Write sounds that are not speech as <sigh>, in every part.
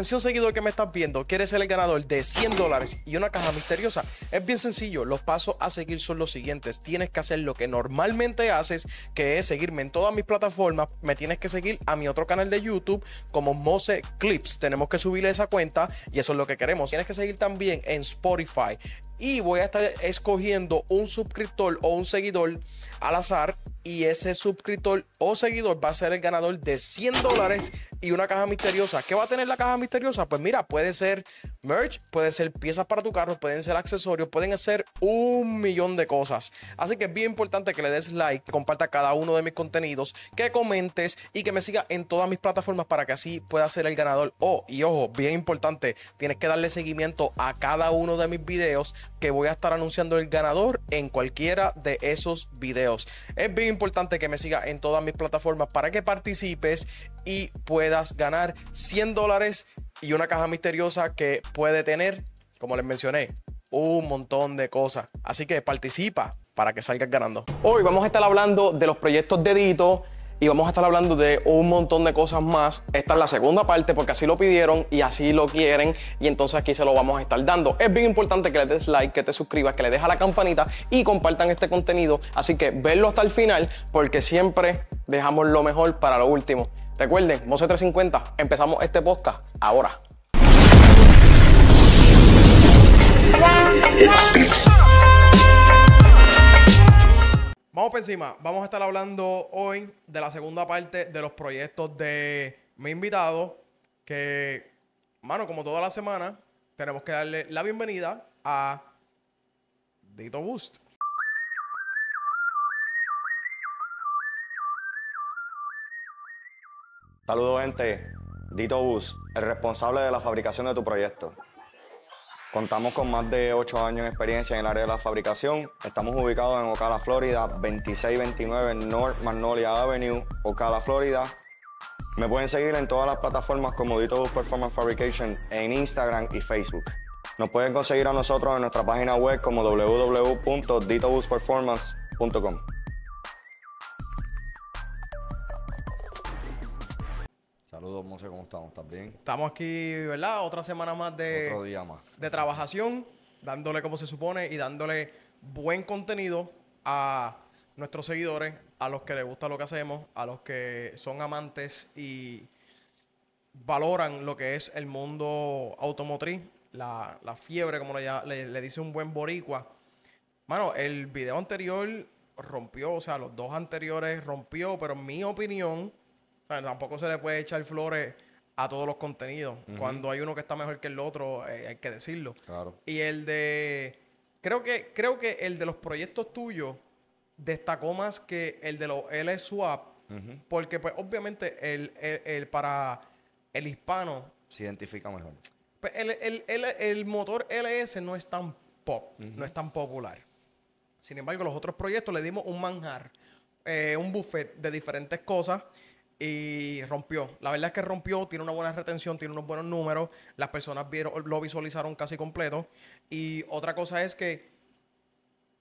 Atención seguidor que me estás viendo, quieres ser el ganador de 100 dólares y una caja misteriosa. Es bien sencillo, los pasos a seguir son los siguientes. Tienes que hacer lo que normalmente haces, que es seguirme en todas mis plataformas. Me tienes que seguir a mi otro canal de YouTube como Mose Clips. Tenemos que subirle esa cuenta y eso es lo que queremos. Tienes que seguir también en Spotify, y voy a estar escogiendo un suscriptor o un seguidor al azar y ese suscriptor o seguidor va a ser el ganador de 100 dólares y una caja misteriosa. ¿Qué va a tener la caja misteriosa? Pues mira, puede ser Merch puede ser piezas para tu carro, pueden ser accesorios, pueden hacer un millón de cosas. Así que es bien importante que le des like, que comparta cada uno de mis contenidos, que comentes y que me sigas en todas mis plataformas para que así pueda ser el ganador. O oh, y ojo, bien importante, tienes que darle seguimiento a cada uno de mis videos que voy a estar anunciando el ganador en cualquiera de esos videos. Es bien importante que me sigas en todas mis plataformas para que participes y puedas ganar 100 dólares y una caja misteriosa que puede tener, como les mencioné, un montón de cosas. Así que participa para que salgas ganando. Hoy vamos a estar hablando de los proyectos de Dito y vamos a estar hablando de un montón de cosas más. Esta es la segunda parte porque así lo pidieron y así lo quieren y entonces aquí se lo vamos a estar dando. Es bien importante que le des like, que te suscribas, que le dejes la campanita y compartan este contenido. Así que verlo hasta el final porque siempre dejamos lo mejor para lo último. Recuerden, Mose 350, empezamos este podcast ahora. Vamos por encima, vamos a estar hablando hoy de la segunda parte de los proyectos de mi invitado, que, mano, como toda la semana, tenemos que darle la bienvenida a Dito Boost. Saludos, gente. Dito Bus, el responsable de la fabricación de tu proyecto. Contamos con más de 8 años de experiencia en el área de la fabricación. Estamos ubicados en Ocala, Florida, 2629 North Magnolia Avenue, Ocala, Florida. Me pueden seguir en todas las plataformas como Dito Bus Performance Fabrication en Instagram y Facebook. Nos pueden conseguir a nosotros en nuestra página web como www.ditobusperformance.com. estamos? Estamos aquí, ¿verdad? Otra semana más de... De trabajación, dándole como se supone y dándole buen contenido a nuestros seguidores, a los que les gusta lo que hacemos, a los que son amantes y valoran lo que es el mundo automotriz, la, fiebre, como le, le, dice un buen boricua. Mano, el video anterior rompió, o sea, los dos anteriores rompió, pero en mi opinión, tampoco se le puede echar flores a todos los contenidos. Cuando hay uno que está mejor que el otro, eh, hay que decirlo. Claro. Y el de. Creo que, creo que el de los proyectos tuyos destacó más que el de los LSWAP, swap porque pues obviamente el, para el hispano... Se identifica mejor. Pues, el, motor LS no es tan pop, no es tan popular. Sin embargo, los otros proyectos le dimos un manjar, eh, un buffet de diferentes cosas y rompió. La verdad es que rompió, tiene una buena retención, tiene unos buenos números, las personas vieron, lo visualizaron casi completo. Y otra cosa es que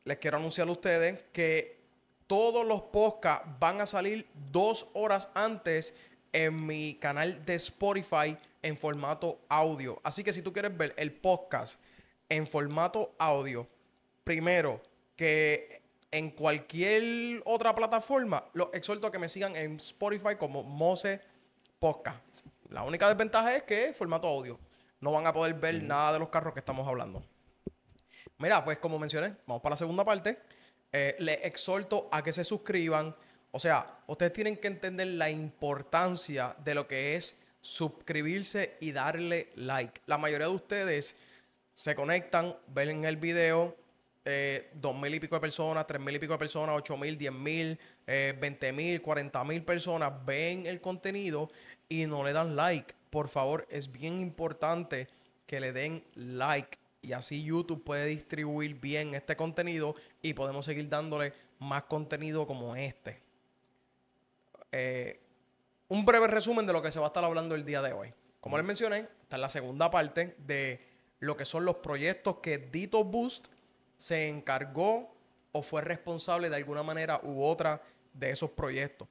les quiero anunciar a ustedes que todos los podcasts van a salir dos horas antes en mi canal de Spotify en formato audio. Así que si tú quieres ver el podcast en formato audio, primero que en cualquier otra plataforma, los exhorto a que me sigan en Spotify como Mose Podcast. La única desventaja es que es formato audio. No van a poder ver nada de los carros que estamos hablando. Mira, pues como mencioné, vamos para la segunda parte. Eh, les exhorto a que se suscriban. O sea, ustedes tienen que entender la importancia de lo que es suscribirse y darle like. La mayoría de ustedes se conectan, ven el video, eh, dos mil y pico de personas, tres mil y pico de personas, ocho mil, diez mil, eh, veinte mil, cuarenta mil personas ven el contenido y no le dan like. Por favor, es bien importante que le den like y así YouTube puede distribuir bien este contenido y podemos seguir dándole más contenido como este. Eh, un breve resumen de lo que se va a estar hablando el día de hoy. Como les mencioné, está en la segunda parte de lo que son los proyectos que Dito Boost se encargó o fue responsable de alguna manera u otra de esos proyectos.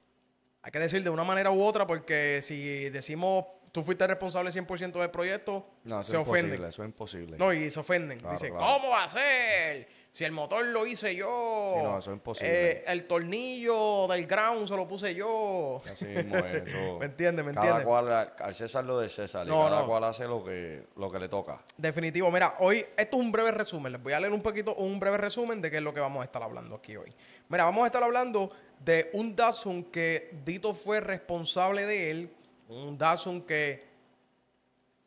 Hay que decir de una manera u otra porque si decimos tú fuiste responsable 100% del proyecto, se ofenden. eso es imposible. No, y se ofenden. Dicen, ¿cómo va a ser? Si el motor lo hice yo. no, eso es imposible. Eh, el tornillo del ground se lo puse yo. Así mismo <laughs> ¿Me entiendes? Cada cual, al César lo de César. y cada cual hace lo que, lo que le toca. Definitivo. Mira, hoy, esto es un breve resumen. Les voy a leer un poquito, un breve resumen de qué es lo que vamos a estar hablando aquí hoy. Mira, vamos a estar hablando de un Datsun que Dito fue responsable de él. Un Datsun que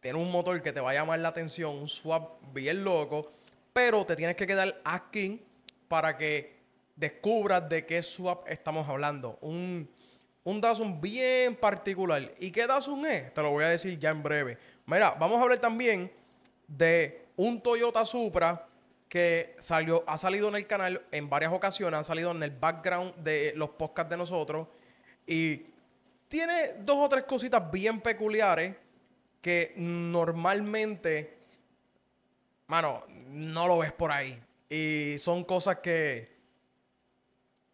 tiene un motor que te va a llamar la atención, un swap bien loco pero te tienes que quedar aquí para que descubras de qué swap estamos hablando. Un, un bien particular. ¿Y qué dasun es? Te lo voy a decir ya en breve. Mira, vamos a hablar también de un Toyota Supra que salió, ha salido en el canal en varias ocasiones, ha salido en el background de los podcasts de nosotros y tiene dos o tres cositas bien peculiares que normalmente mano, no lo ves por ahí. Y son cosas que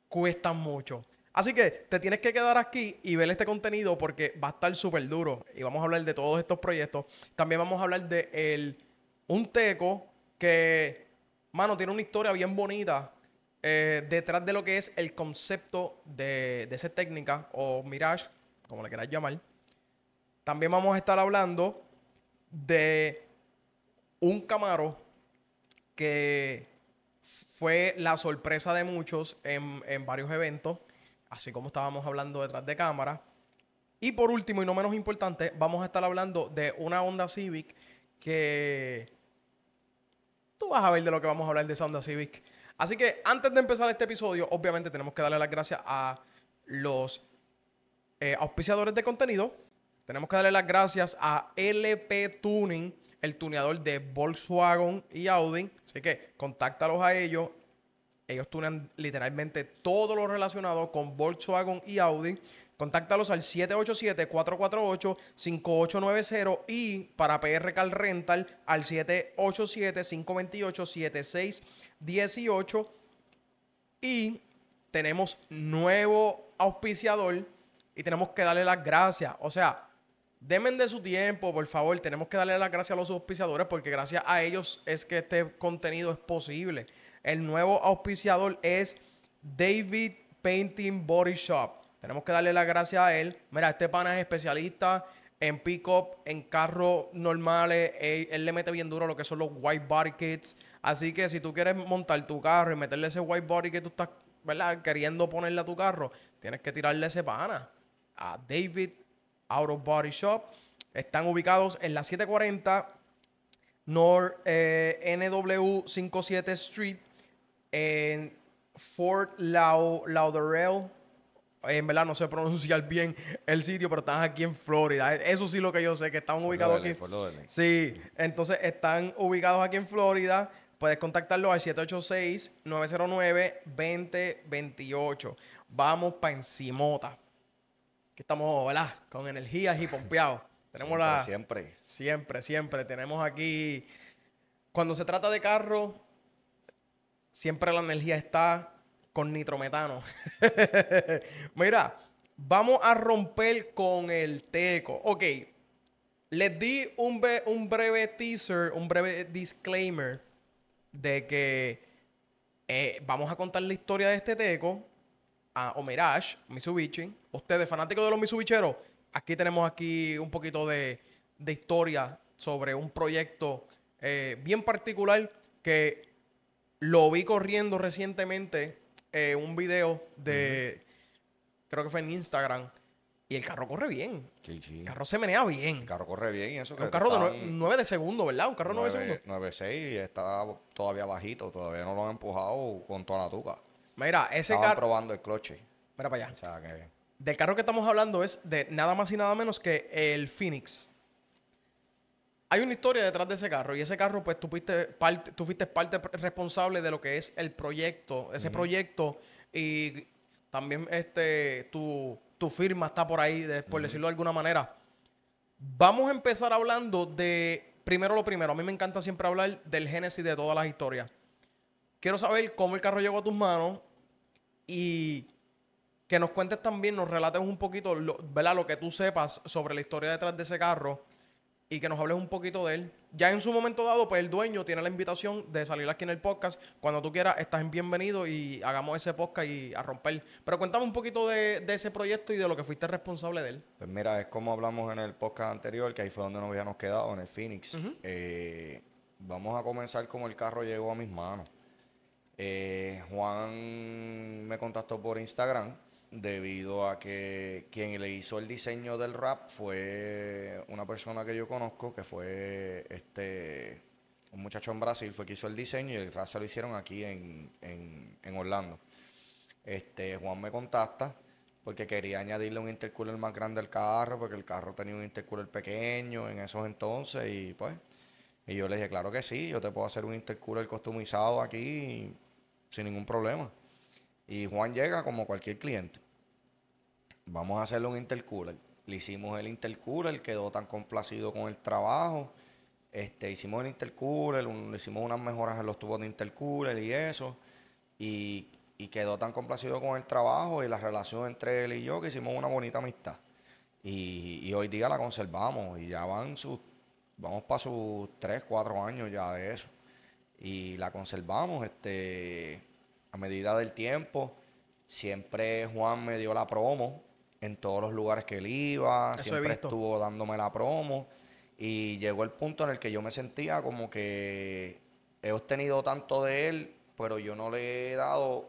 cuestan mucho. Así que te tienes que quedar aquí y ver este contenido porque va a estar súper duro. Y vamos a hablar de todos estos proyectos. También vamos a hablar de el, un teco que, mano, tiene una historia bien bonita eh, detrás de lo que es el concepto de, de esa técnica o Mirage, como le quieras llamar. También vamos a estar hablando de un Camaro que fue la sorpresa de muchos en, varios eventos, así como estábamos hablando detrás de cámara. Y por último, y no menos importante, vamos a estar hablando de una onda Civic que tú vas a ver de lo que vamos a hablar de esa Honda Civic. Así que antes de empezar este episodio, obviamente tenemos que darle las gracias a los eh, auspiciadores de contenido. Tenemos que darle las gracias a LP Tuning el tuneador de Volkswagen y Audi. Así que contáctalos a ellos. Ellos tunan literalmente todo lo relacionado con Volkswagen y Audi. Contáctalos al 787-448-5890 y para PR Car Rental al 787-528-7618. Y tenemos nuevo auspiciador y tenemos que darle las gracias. O sea, Demen de su tiempo, por favor. Tenemos que darle las gracias a los auspiciadores porque gracias a ellos es que este contenido es posible. El nuevo auspiciador es David Painting Body Shop. Tenemos que darle la gracias a él. Mira, este pana es especialista en pick-up, en carros normales. Él, le mete bien duro lo que son los white body kits. Así que si tú quieres montar tu carro y meterle ese white body que tú estás queriendo ponerle a tu carro, tienes que tirarle ese pana a David Auto Body Shop. Están ubicados en la 740 NW57 eh, Street en Fort Lauderdale. En verdad no sé pronunciar bien el sitio, pero están aquí en Florida. Eso sí lo que yo sé, que están ubicados aquí. Sí, entonces están ubicados aquí en Florida. Puedes contactarlos al 786-909-2028. Vamos para encimota estamos, ¿verdad? Con energías y pompeados. <laughs> Tenemos siempre, la. Siempre. Siempre, siempre. Tenemos aquí. Cuando se trata de carro, siempre la energía está con nitrometano. <laughs> Mira, vamos a romper con el teco. Ok. Les di un, un breve teaser, un breve disclaimer de que eh, vamos a contar la historia de este teco a Omerage, Mitsubishi. Ustedes, fanáticos de los Mitsubicheros, aquí tenemos aquí un poquito de, historia sobre un proyecto eh, bien particular que lo vi corriendo recientemente eh, un video de, creo que fue en Instagram, y el carro corre bien. El carro se menea bien. El carro corre bien y Un carro de 9, de segundo, ¿verdad? Un carro de 9 de segundo. 9.6 y está todavía bajito, todavía no lo han empujado con toda la tuca. Mira, ese carro... carro. probando el cloche. Mira para allá. O sea, que... Del carro que estamos hablando es de nada más y nada menos que el Phoenix. Hay una historia detrás de ese carro y ese carro, pues tú fuiste parte, tú fuiste parte responsable de lo que es el proyecto, ese proyecto y también este, tu, firma está por ahí, por decirlo de alguna manera. Vamos a empezar hablando de, primero lo primero, a mí me encanta siempre hablar del génesis de todas las historias. Quiero saber cómo el carro llegó a tus manos, y que nos cuentes también, nos relates un poquito lo, lo que tú sepas sobre la historia detrás de ese carro y que nos hables un poquito de él. Ya en su momento dado, pues el dueño tiene la invitación de salir aquí en el podcast. Cuando tú quieras, estás bienvenido y hagamos ese podcast y a romper. Pero cuéntame un poquito de, ese proyecto y de lo que fuiste responsable de él. Pues mira, es como hablamos en el podcast anterior, que ahí fue donde nos habíamos quedado, en el Phoenix. Eh, vamos a comenzar como el carro llegó a mis manos. Eh, Juan me contactó por Instagram debido a que quien le hizo el diseño del rap fue una persona que yo conozco, que fue este un muchacho en Brasil, fue quien hizo el diseño y el rap se lo hicieron aquí en, Orlando. Este, Juan me contacta porque quería añadirle un intercooler más grande al carro, porque el carro tenía un intercooler pequeño en esos entonces y pues... Y yo le dije, claro que sí, yo te puedo hacer un intercooler customizado aquí sin ningún problema. Y Juan llega como cualquier cliente. Vamos a hacerle un intercooler. Le hicimos el intercooler, quedó tan complacido con el trabajo. Este, hicimos el intercooler, le hicimos unas mejoras en los tubos de intercooler y eso. Y, quedó tan complacido con el trabajo y la relación entre él y yo que hicimos una bonita amistad. Y, hoy día la conservamos y ya van sus, vamos para sus tres, cuatro años ya de eso y la conservamos este, a medida del tiempo. Siempre Juan me dio la promo en todos los lugares que él iba, siempre estuvo dándome la promo y llegó el punto en el que yo me sentía como que he obtenido tanto de él, pero yo no le he dado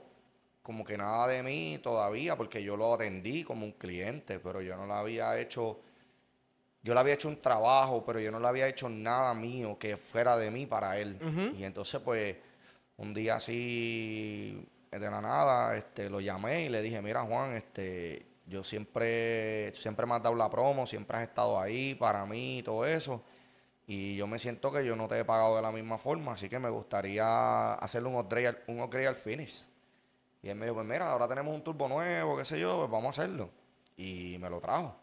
como que nada de mí todavía porque yo lo atendí como un cliente, pero yo no lo había hecho yo le había hecho un trabajo, pero yo no le había hecho nada mío que fuera de mí para él. Y entonces, pues, un día así, de la nada, este, lo llamé y le dije, mira, Juan, este, yo siempre, siempre me has dado la promo, siempre has estado ahí para mí y todo eso. Y yo me siento que yo no te he pagado de la misma forma, así que me gustaría hacerle un upgrade, un al finish. Y él me dijo, pues mira, ahora tenemos un turbo nuevo, qué sé yo, pues vamos a hacerlo. Y me lo trajo.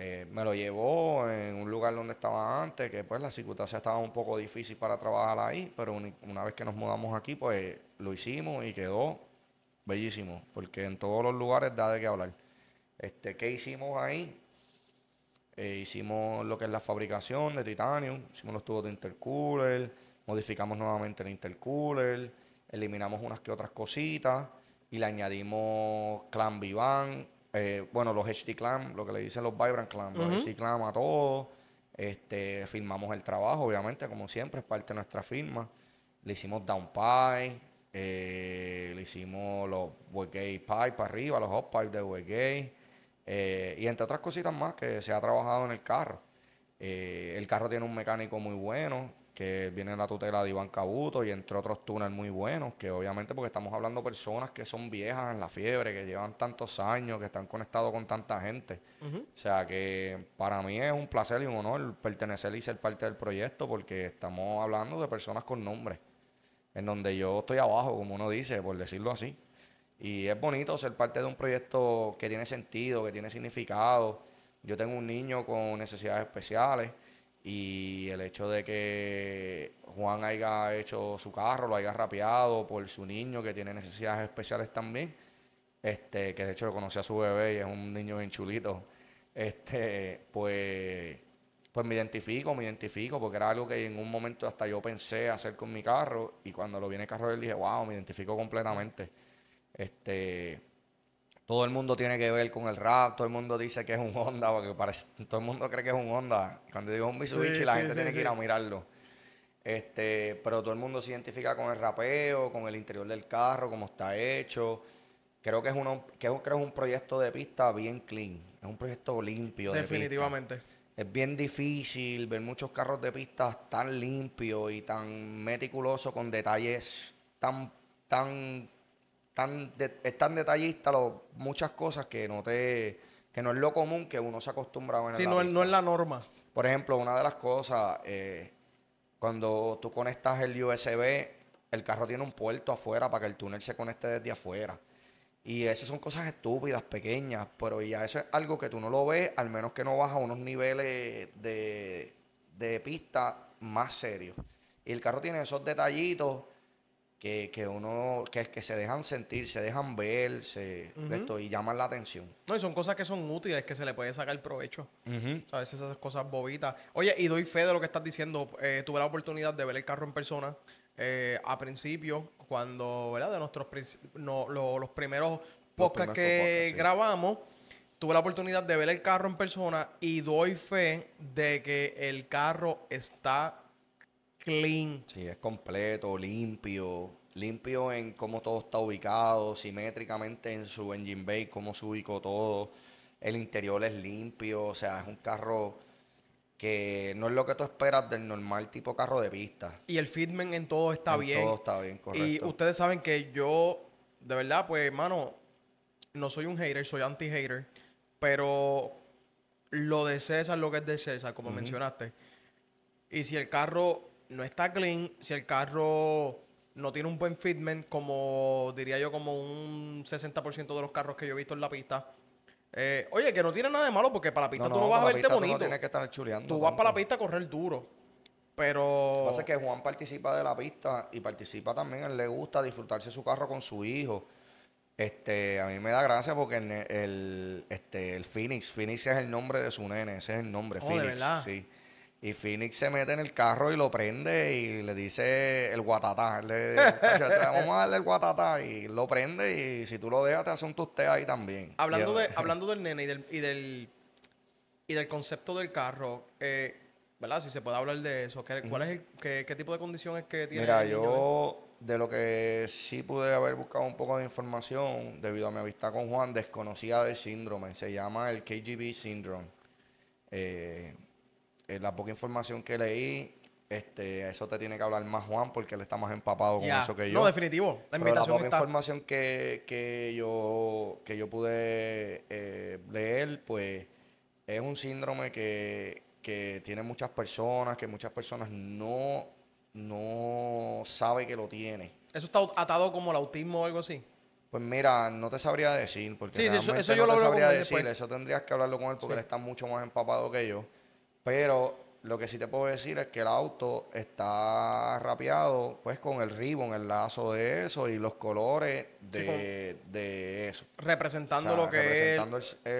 Eh, me lo llevó en un lugar donde estaba antes, que pues la circunstancia estaba un poco difícil para trabajar ahí, pero una vez que nos mudamos aquí, pues lo hicimos y quedó bellísimo, porque en todos los lugares da de qué hablar. Este, ¿Qué hicimos ahí? Eh, hicimos lo que es la fabricación de titanio, hicimos los tubos de intercooler, modificamos nuevamente el intercooler, eliminamos unas que otras cositas y le añadimos clan vivan eh, bueno, los HD Clam lo que le dicen los Vibrant Clam los HD a todos. Este, firmamos el trabajo, obviamente, como siempre, es parte de nuestra firma. Le hicimos down eh, le hicimos los Webgate pipe arriba, los hot pipe de Webgate. Eh, y entre otras cositas más que se ha trabajado en el carro. el carro tiene un mecánico muy bueno, que viene la tutela de Iván Cabuto y entre otros túneles muy buenos, que obviamente porque estamos hablando de personas que son viejas en la fiebre, que llevan tantos años, que están conectados con tanta gente. O sea que para mí es un placer y un honor pertenecer y ser parte del proyecto porque estamos hablando de personas con nombre, en donde yo estoy abajo, como uno dice, por decirlo así. Y es bonito ser parte de un proyecto que tiene sentido, que tiene significado. Yo tengo un niño con necesidades especiales y el hecho de que Juan haya hecho su carro, lo haya rapeado por su niño que tiene necesidades especiales también, este, que de hecho conocí a su bebé y es un niño bien chulito, este, pues, pues me identifico, me identifico, porque era algo que en un momento hasta yo pensé hacer con mi carro y cuando lo vi el carro él dije, wow, me identifico completamente. Este, todo el mundo tiene que ver con el rap, todo el mundo dice que es un Honda, porque todo el mundo cree que es un Honda. Cuando digo un Mitsubishi, la gente tiene que ir a mirarlo. Este, pero todo el mundo se identifica con el rapeo, con el interior del carro, cómo está hecho. Creo que es uno, que es un proyecto de pista bien clean, es un proyecto limpio. Definitivamente. Es bien difícil ver muchos carros de pista tan limpios y tan meticulosos con detalles tan tan es tan detallista, muchas cosas que no te que no es lo común que uno se acostumbra a ver. Sí, no, es la norma. Por ejemplo, una de las cosas, eh, cuando tú conectas el USB, el carro tiene un puerto afuera para que el túnel se conecte desde afuera. Y esas son cosas estúpidas, pequeñas, pero ya eso es algo que tú no lo ves, al menos que no vas a unos niveles de, de pista más serios. Y el carro tiene esos detallitos que, que uno, que, se dejan sentir, se dejan ver, se, esto, y llaman la atención. No, y son cosas que son útiles, que se le puede sacar provecho. A veces esas cosas bobitas. Oye, y doy fe de lo que estás diciendo. Eh, tuve la oportunidad de ver el carro en persona. Eh, a principio, cuando, ¿verdad? De nuestros no, los primeros podcasts que grabamos, tuve la oportunidad de ver el carro en persona y doy fe de que el carro está clean. Sí, es completo, limpio. Limpio en cómo todo está ubicado, simétricamente en su engine bay, cómo se ubicó todo. El interior es limpio, o sea, es un carro que no es lo que tú esperas del normal tipo carro de vista Y el fitment en todo está bien. Todo está bien, correcto. Y ustedes saben que yo, de verdad, pues, hermano, no soy un hater, soy anti-hater, pero lo de César, lo que es de César, como mencionaste. Y si el carro no está clean, si el carro no tiene un buen fitment, como diría yo, como un 60% de los carros que yo he visto en la pista. Eh, oye, que no tiene nada de malo porque para la pista tú no, vas a verte bonito. Tú, no tienes que estar tú vas para la pista a correr duro. Pero. Lo que pasa es que Juan participa de la pista y participa también. Él le gusta disfrutarse su carro con su hijo. Este, a mí me da gracia porque el, este, el Phoenix, Phoenix es el nombre de su nene, ese es el nombre, oh, Phoenix. Sí. Y Phoenix se mete en el carro y lo prende y le dice el guatata, Le, <laughs> vamos a darle el guatatá y lo prende y si tú lo dejas te hace un tuste ahí también. Hablando, de, hablando del nene y del, y del, concepto del carro, eh, ¿verdad? Si se puede hablar de eso. ¿Cuál es el, qué, tipo de condiciones que tiene? Mira, yo eh? de lo que sí pude haber buscado un poco de información debido a mi amistad con Juan, desconocía del síndrome. Se llama el KGB Syndrome. Eh, la poca información que leí, este, eso te tiene que hablar más Juan porque él está más empapado con eso que yo. No, definitivo. La, poca información que, yo, que yo pude eh, leer, pues es un síndrome que, que tiene muchas personas, que muchas personas no, no sabe que lo tiene. ¿Eso está atado como el autismo o algo así? Pues mira, no te sabría decir, porque sí, eso, no yo lo te sabría decir, eso tendrías que hablarlo con él porque él está mucho más empapado que yo. Pero lo que sí te puedo decir es que el auto está rapeado pues con el ribbon, el lazo de eso y los colores de, eso. Representando, lo, que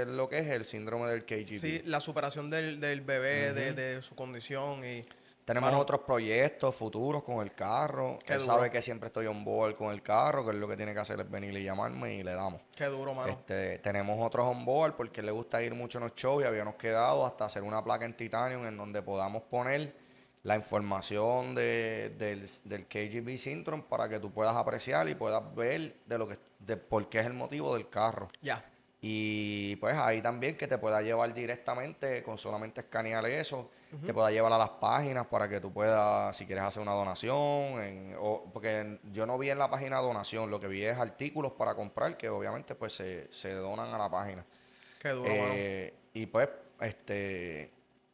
lo que es el síndrome del KGB. Sí, la superación del, del bebé, de, su condición y... Tenemos otros proyectos futuros con el carro. Él sabe que siempre estoy on board con el carro, que es lo que tiene que hacer es venir y llamarme y le damos. Qué duro, mano. Este, tenemos otros on board porque le gusta ir mucho en los shows y habíamos quedado hasta hacer una placa en Titanium en donde podamos poner la información del, KGB Syndrome para que tú puedas apreciar y puedas ver de lo que de por qué es el motivo del carro. Ya. Y pues ahí también que te pueda llevar directamente con solamente escanear eso te pueda llevar a las páginas para que tú puedas, si quieres hacer una donación, porque yo no vi en la página donación, lo que vi es artículos para comprar que obviamente pues se, donan a la página. Qué duro, eh, Y pues, este,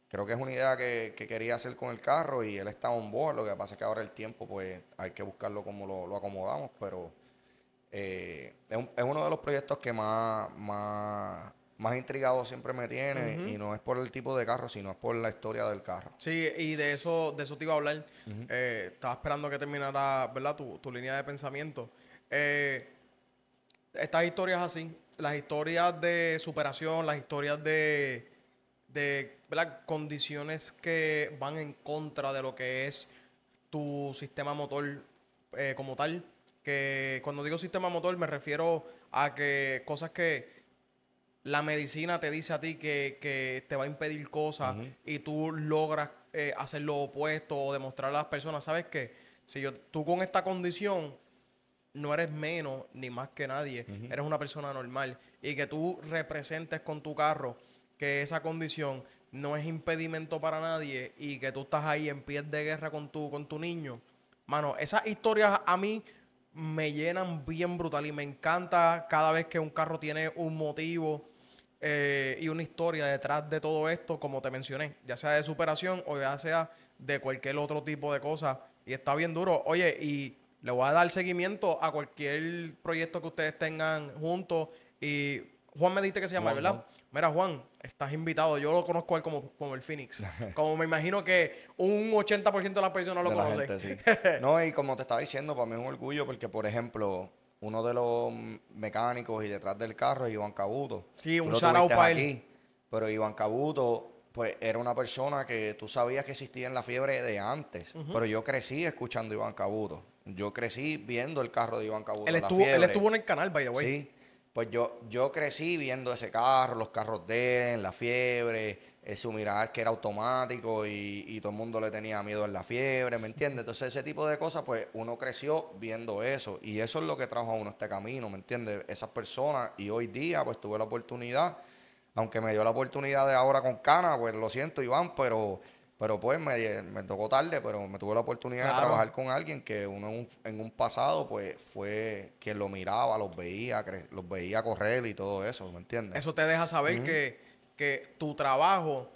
creo que es una idea que, quería hacer con el carro y él está on board, lo que pasa es que ahora el tiempo pues hay que buscarlo como lo, acomodamos, pero... Eh, es, es, uno de los proyectos que más, más más intrigado siempre me tiene y no es por el tipo de carro, sino es por la historia del carro. Sí, y de eso, de eso te iba a hablar. Eh, estaba esperando que terminara, ¿verdad? Tu, línea de pensamiento. Eh, estas historias así, las historias de superación, las historias de, de condiciones que van en contra de lo que es tu sistema motor eh, como tal. Que cuando digo sistema motor me refiero a que cosas que la medicina te dice a ti que, te va a impedir cosas y tú logras eh, hacer lo opuesto o demostrar a las personas, ¿sabes qué? Si yo, tú con esta condición no eres menos ni más que nadie, eres una persona normal y que tú representes con tu carro que esa condición no es impedimento para nadie y que tú estás ahí en pie de guerra con tu, con tu niño. Mano, esas historias a mí me llenan bien brutal y me encanta cada vez que un carro tiene un motivo eh, y una historia detrás de todo esto, como te mencioné, ya sea de superación o ya sea de cualquier otro tipo de cosa. Y está bien duro. Oye, y le voy a dar seguimiento a cualquier proyecto que ustedes tengan juntos. Y Juan me dijiste que se llama, ¿verdad? Mira, Juan, estás invitado. Yo lo conozco como, como el Phoenix. <laughs> Como me imagino que un 80% de las personas lo conoce. <laughs> no, y como te estaba diciendo, para mí es un orgullo porque, por ejemplo, uno de los mecánicos y detrás del carro es Iván Cabuto. Sí, un shout para él. Pero Iván Cabuto, pues era una persona que tú sabías que existía en la fiebre de antes. Pero yo crecí escuchando a Iván Cabuto. Yo crecí viendo el carro de Iván Cabuto. Él, estuvo, él estuvo en el canal, by the way. Sí. Pues yo, yo crecí viendo ese carro, los carros de él, la fiebre, eh, su mirada que era automático y, todo el mundo le tenía miedo en la fiebre, ¿me entiendes? Entonces ese tipo de cosas, pues uno creció viendo eso y eso es lo que trajo a uno este camino, ¿me entiendes? Esas personas y hoy día pues tuve la oportunidad, aunque me dio la oportunidad de ahora con Cana, pues lo siento Iván, pero, pero pues me, tocó tarde, pero me tuve la oportunidad de trabajar con alguien que uno en un, pasado pues fue quien lo miraba, los veía, los veía correr y todo eso, ¿me entiendes? Eso te deja saber que que tu trabajo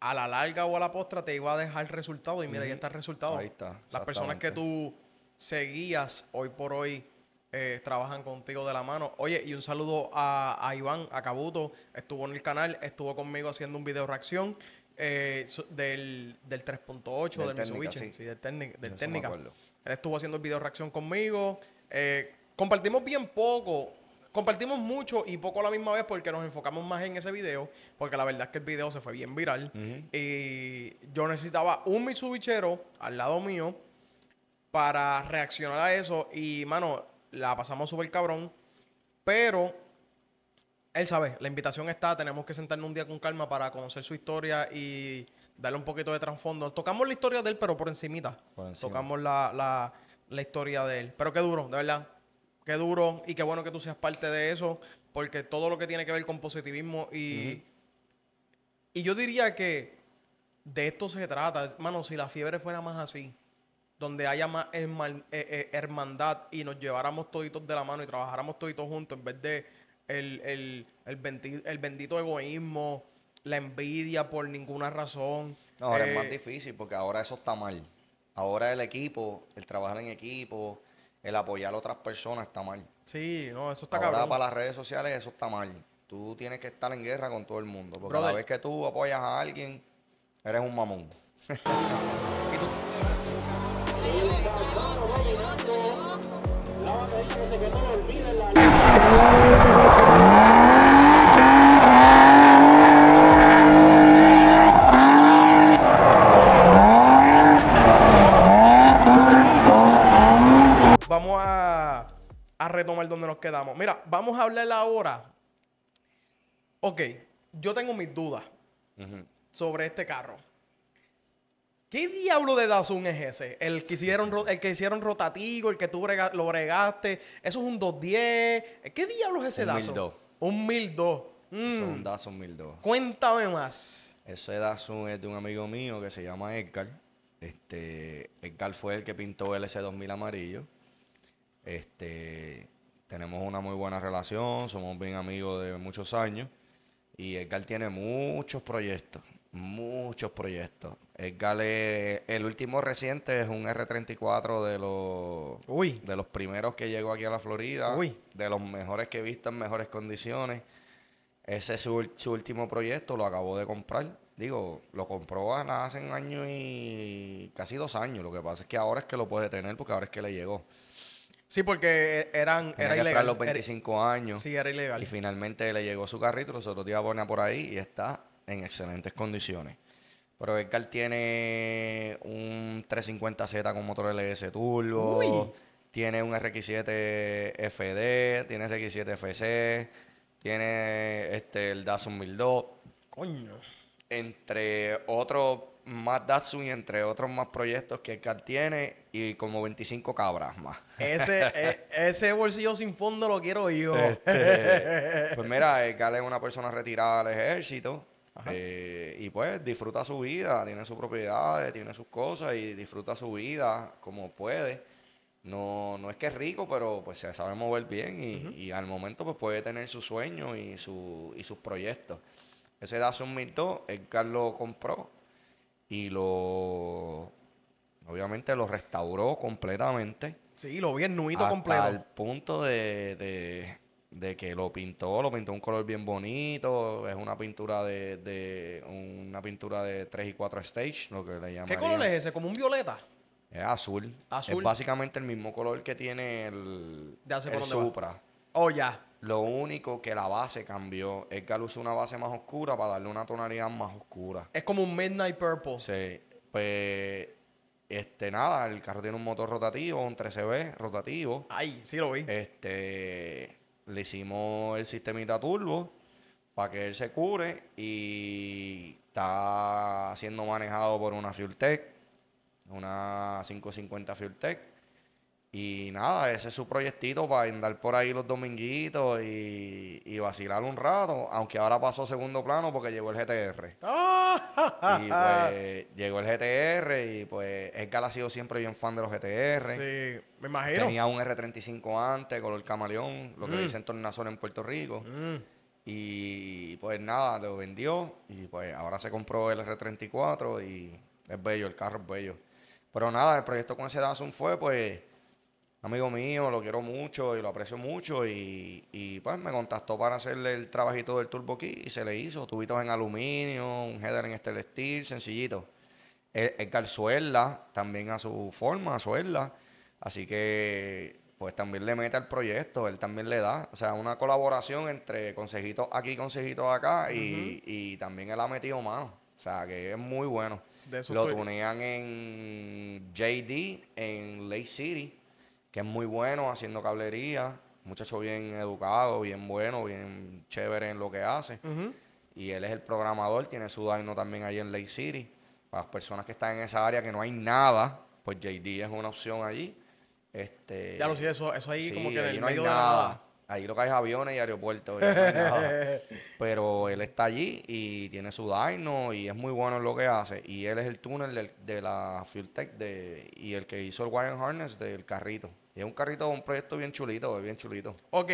a la larga o a la postra te iba a dejar resultado. Y mira, ahí está el resultado. Ahí está. Las personas que tú seguías hoy por hoy eh, trabajan contigo de la mano. Oye, y un saludo a, Iván, Acabuto. Estuvo en el canal, estuvo conmigo haciendo un video reacción. del, eh, 3.8 del, del sí. del, técnica. Él estuvo haciendo el video reacción conmigo. Eh, compartimos bien poco compartimos mucho y poco a la misma vez porque nos enfocamos más en ese video, porque la verdad es que el video se fue bien viral. Y yo necesitaba un Mitsubichero al lado mío para reaccionar a eso y, mano, la pasamos súper cabrón, pero él sabe, la invitación está, tenemos que sentarnos un día con calma para conocer su historia y darle un poquito de trasfondo. Tocamos la historia de él, pero por encimita. Tocamos la, la historia de él. Pero qué duro, de verdad. Qué duro y qué bueno que tú seas parte de eso, porque todo lo que tiene que ver con positivismo y... Y yo diría que de esto se trata, mano, si la fiebre fuera más así, donde haya más eh, eh, hermandad y nos lleváramos toditos de la mano y trabajáramos toditos juntos en vez de el, el, bendito, el bendito egoísmo, la envidia por ninguna razón. Ahora es eh, más difícil porque ahora eso está mal. Ahora el equipo, el trabajar en equipo, el apoyar a otras personas está mal. Sí, no, eso está Ahora, para las redes sociales eso está mal. Tú tienes que estar en guerra con todo el mundo. Porque cada vez que tú apoyas a alguien, eres un mamón. <laughs> vamos a, retomar donde nos quedamos. Mira, vamos a hablar ahora. Ok, yo tengo mis dudas sobre este carro. ¿Qué diablo de Dazun es ese? El que hicieron, el que hicieron rotativo, el que tú lo bregaste. Eso es un 210. ¿Qué diablo es ese Dazun? Un 1002. Un 1002. es un mm. Dazun 1002. Cuéntame más. Ese Dazun es de un amigo mío que se llama Edgar. Este, Edgar fue el que pintó el S2000 amarillo. Este, tenemos una muy buena relación, somos bien amigos de muchos años. Y Edgar tiene muchos proyectos, muchos proyectos. Edgar, es, el último reciente es un R34 de los, Uy. de los primeros que llegó aquí a la Florida. De los mejores que he visto en mejores condiciones. Ese es su, su último proyecto, lo acabó de comprar. Digo, lo compró hace un año y casi dos años. Lo que pasa es que ahora es que lo puede tener porque ahora es que le llegó. Sí, porque eh, eran, era ilegal. los 25 años. Sí, era ilegal. Y finalmente le llegó su carrito, los otros días pone por ahí y está en excelentes condiciones. Pero Edgar tiene un 350Z con motor LS turbo. Tiene un RX7 FD, tiene RX7 FC, tiene este, el DAS 1002. Coño. Entre otros más Datsun entre otros más proyectos que Edgar tiene y como 25 cabras más. Ese, <laughs> eh, ese bolsillo sin fondo lo quiero yo. Este, <laughs> pues mira, Edgar es una persona retirada del ejército eh, y pues disfruta su vida, tiene sus propiedades, tiene sus cosas y disfruta su vida como puede. No, no es que es rico, pero pues se sabe mover bien y, al momento pues puede tener sus sueños y, su, sus proyectos. Ese Datsun 1002, el lo compró y lo obviamente lo restauró completamente. Sí, lo bien en nuito completo. Al punto de, que lo pintó, lo pintó un color bien bonito. Es una pintura de, de una pintura de 3 y 4 stage, lo que le llaman. ¿Qué color es ese? ¿Como un violeta? Es azul. Azul. Es básicamente el mismo color que tiene el, el Supra. Oh, ya. Lo único que la base cambió. es que al usó una base más oscura para darle una tonalidad más oscura. Es como un Midnight Purple. Sí. Pues, este, nada, el carro tiene un motor rotativo, un 13B rotativo. Ay, sí lo vi. Este, le hicimos el sistemita turbo para que él se cure y está siendo manejado por una FuelTech, una 550 FuelTech. Y nada, ese es su proyectito para andar por ahí los dominguitos y, vacilar un rato, aunque ahora pasó segundo plano porque llegó el GTR. Ah. y pues llegó el GTR y pues Edgar ha sido siempre bien fan de los GTR. Sí, me imagino. Tenía un R35 antes, color camaleón, lo que mm. dicen tornasol en Puerto Rico. Mm. Y pues nada, lo vendió y pues ahora se compró el R34 y es bello, el carro es bello. Pero nada, el proyecto con ese Datsun fue pues amigo mío, lo quiero mucho y lo aprecio mucho. Y, y pues me contactó para hacerle el trabajito del Turbo aquí y se le hizo. Tubitos en aluminio, un header en este sencillito. El, también a su forma, suelda. Así que pues también le mete al proyecto, él también le da. O sea, una colaboración entre consejitos aquí, consejitos acá y, y también él ha metido mano. O sea, que es muy bueno. lo tunean en JD, en Lake City que es muy bueno haciendo cablería, muchacho bien educado, bien bueno, bien chévere en lo que hace. Y él es el programador, tiene su daño también ahí en Lake City. Para las personas que están en esa área que no hay nada, pues JD es una opción allí. Este, ya lo sé, eso, ahí como que no de nada Ahí lo que hay aviones y aeropuertos. <laughs> Pero él está allí y tiene su dyno y es muy bueno en lo que hace. Y él es el túnel de, la FuelTech de, y el que hizo el Wire Harness del carrito. es un carrito, un proyecto bien chulito, bien chulito. Ok,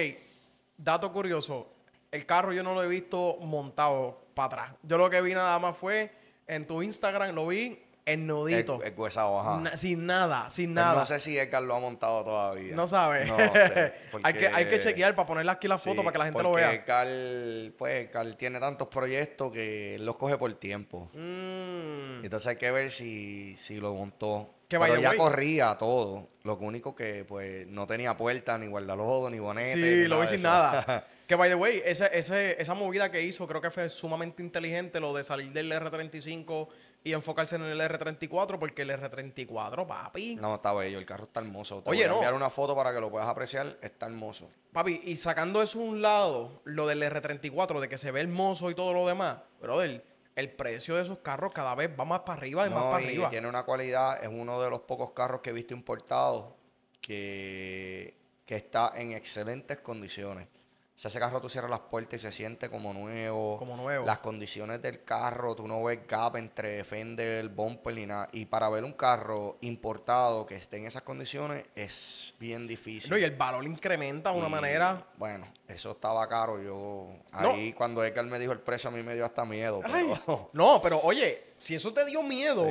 dato curioso. El carro yo no lo he visto montado para atrás. Yo lo que vi nada más fue en tu Instagram, lo vi el nudito. El, ajá. sin nada, sin pues nada. no sé si Edgar lo ha montado todavía. No sabe. No sé, <laughs> hay, que, hay que chequear para ponerle aquí la foto para que la gente lo vea. Edgar, pues, Edgar tiene tantos proyectos que los coge por tiempo. Mm. Entonces hay que ver si, lo montó. Que Pero ya corría todo. Lo único que pues no tenía puerta, ni guardalodo, ni bonete. Sí, lo vi sin nada. <laughs> que by the way, esa movida que hizo creo que fue sumamente inteligente, lo de salir del R35 y enfocarse en el R34 porque el R34, papi. No, está bello, el carro está hermoso. Te Oye, voy a enviar una foto para que lo puedas apreciar, está hermoso. Papi, y sacando eso a un lado, lo del R34, de que se ve hermoso y todo lo demás, brother, el precio de esos carros cada vez va más para arriba y más para y arriba. Tiene una cualidad, es uno de los pocos carros que he visto importados que está en excelentes condiciones. Si ese carro tú cierras las puertas y se siente como nuevo. Como nuevo. Las condiciones del carro, tú no ves gap entre fender, bumper ni nada. Y para ver un carro importado que esté en esas condiciones es bien difícil. No, y el valor incrementa de una manera. Bueno, eso estaba caro. Yo ahí cuando Edgar me dijo el precio a mí me dio hasta miedo. <laughs> no, pero oye, si eso te dio miedo,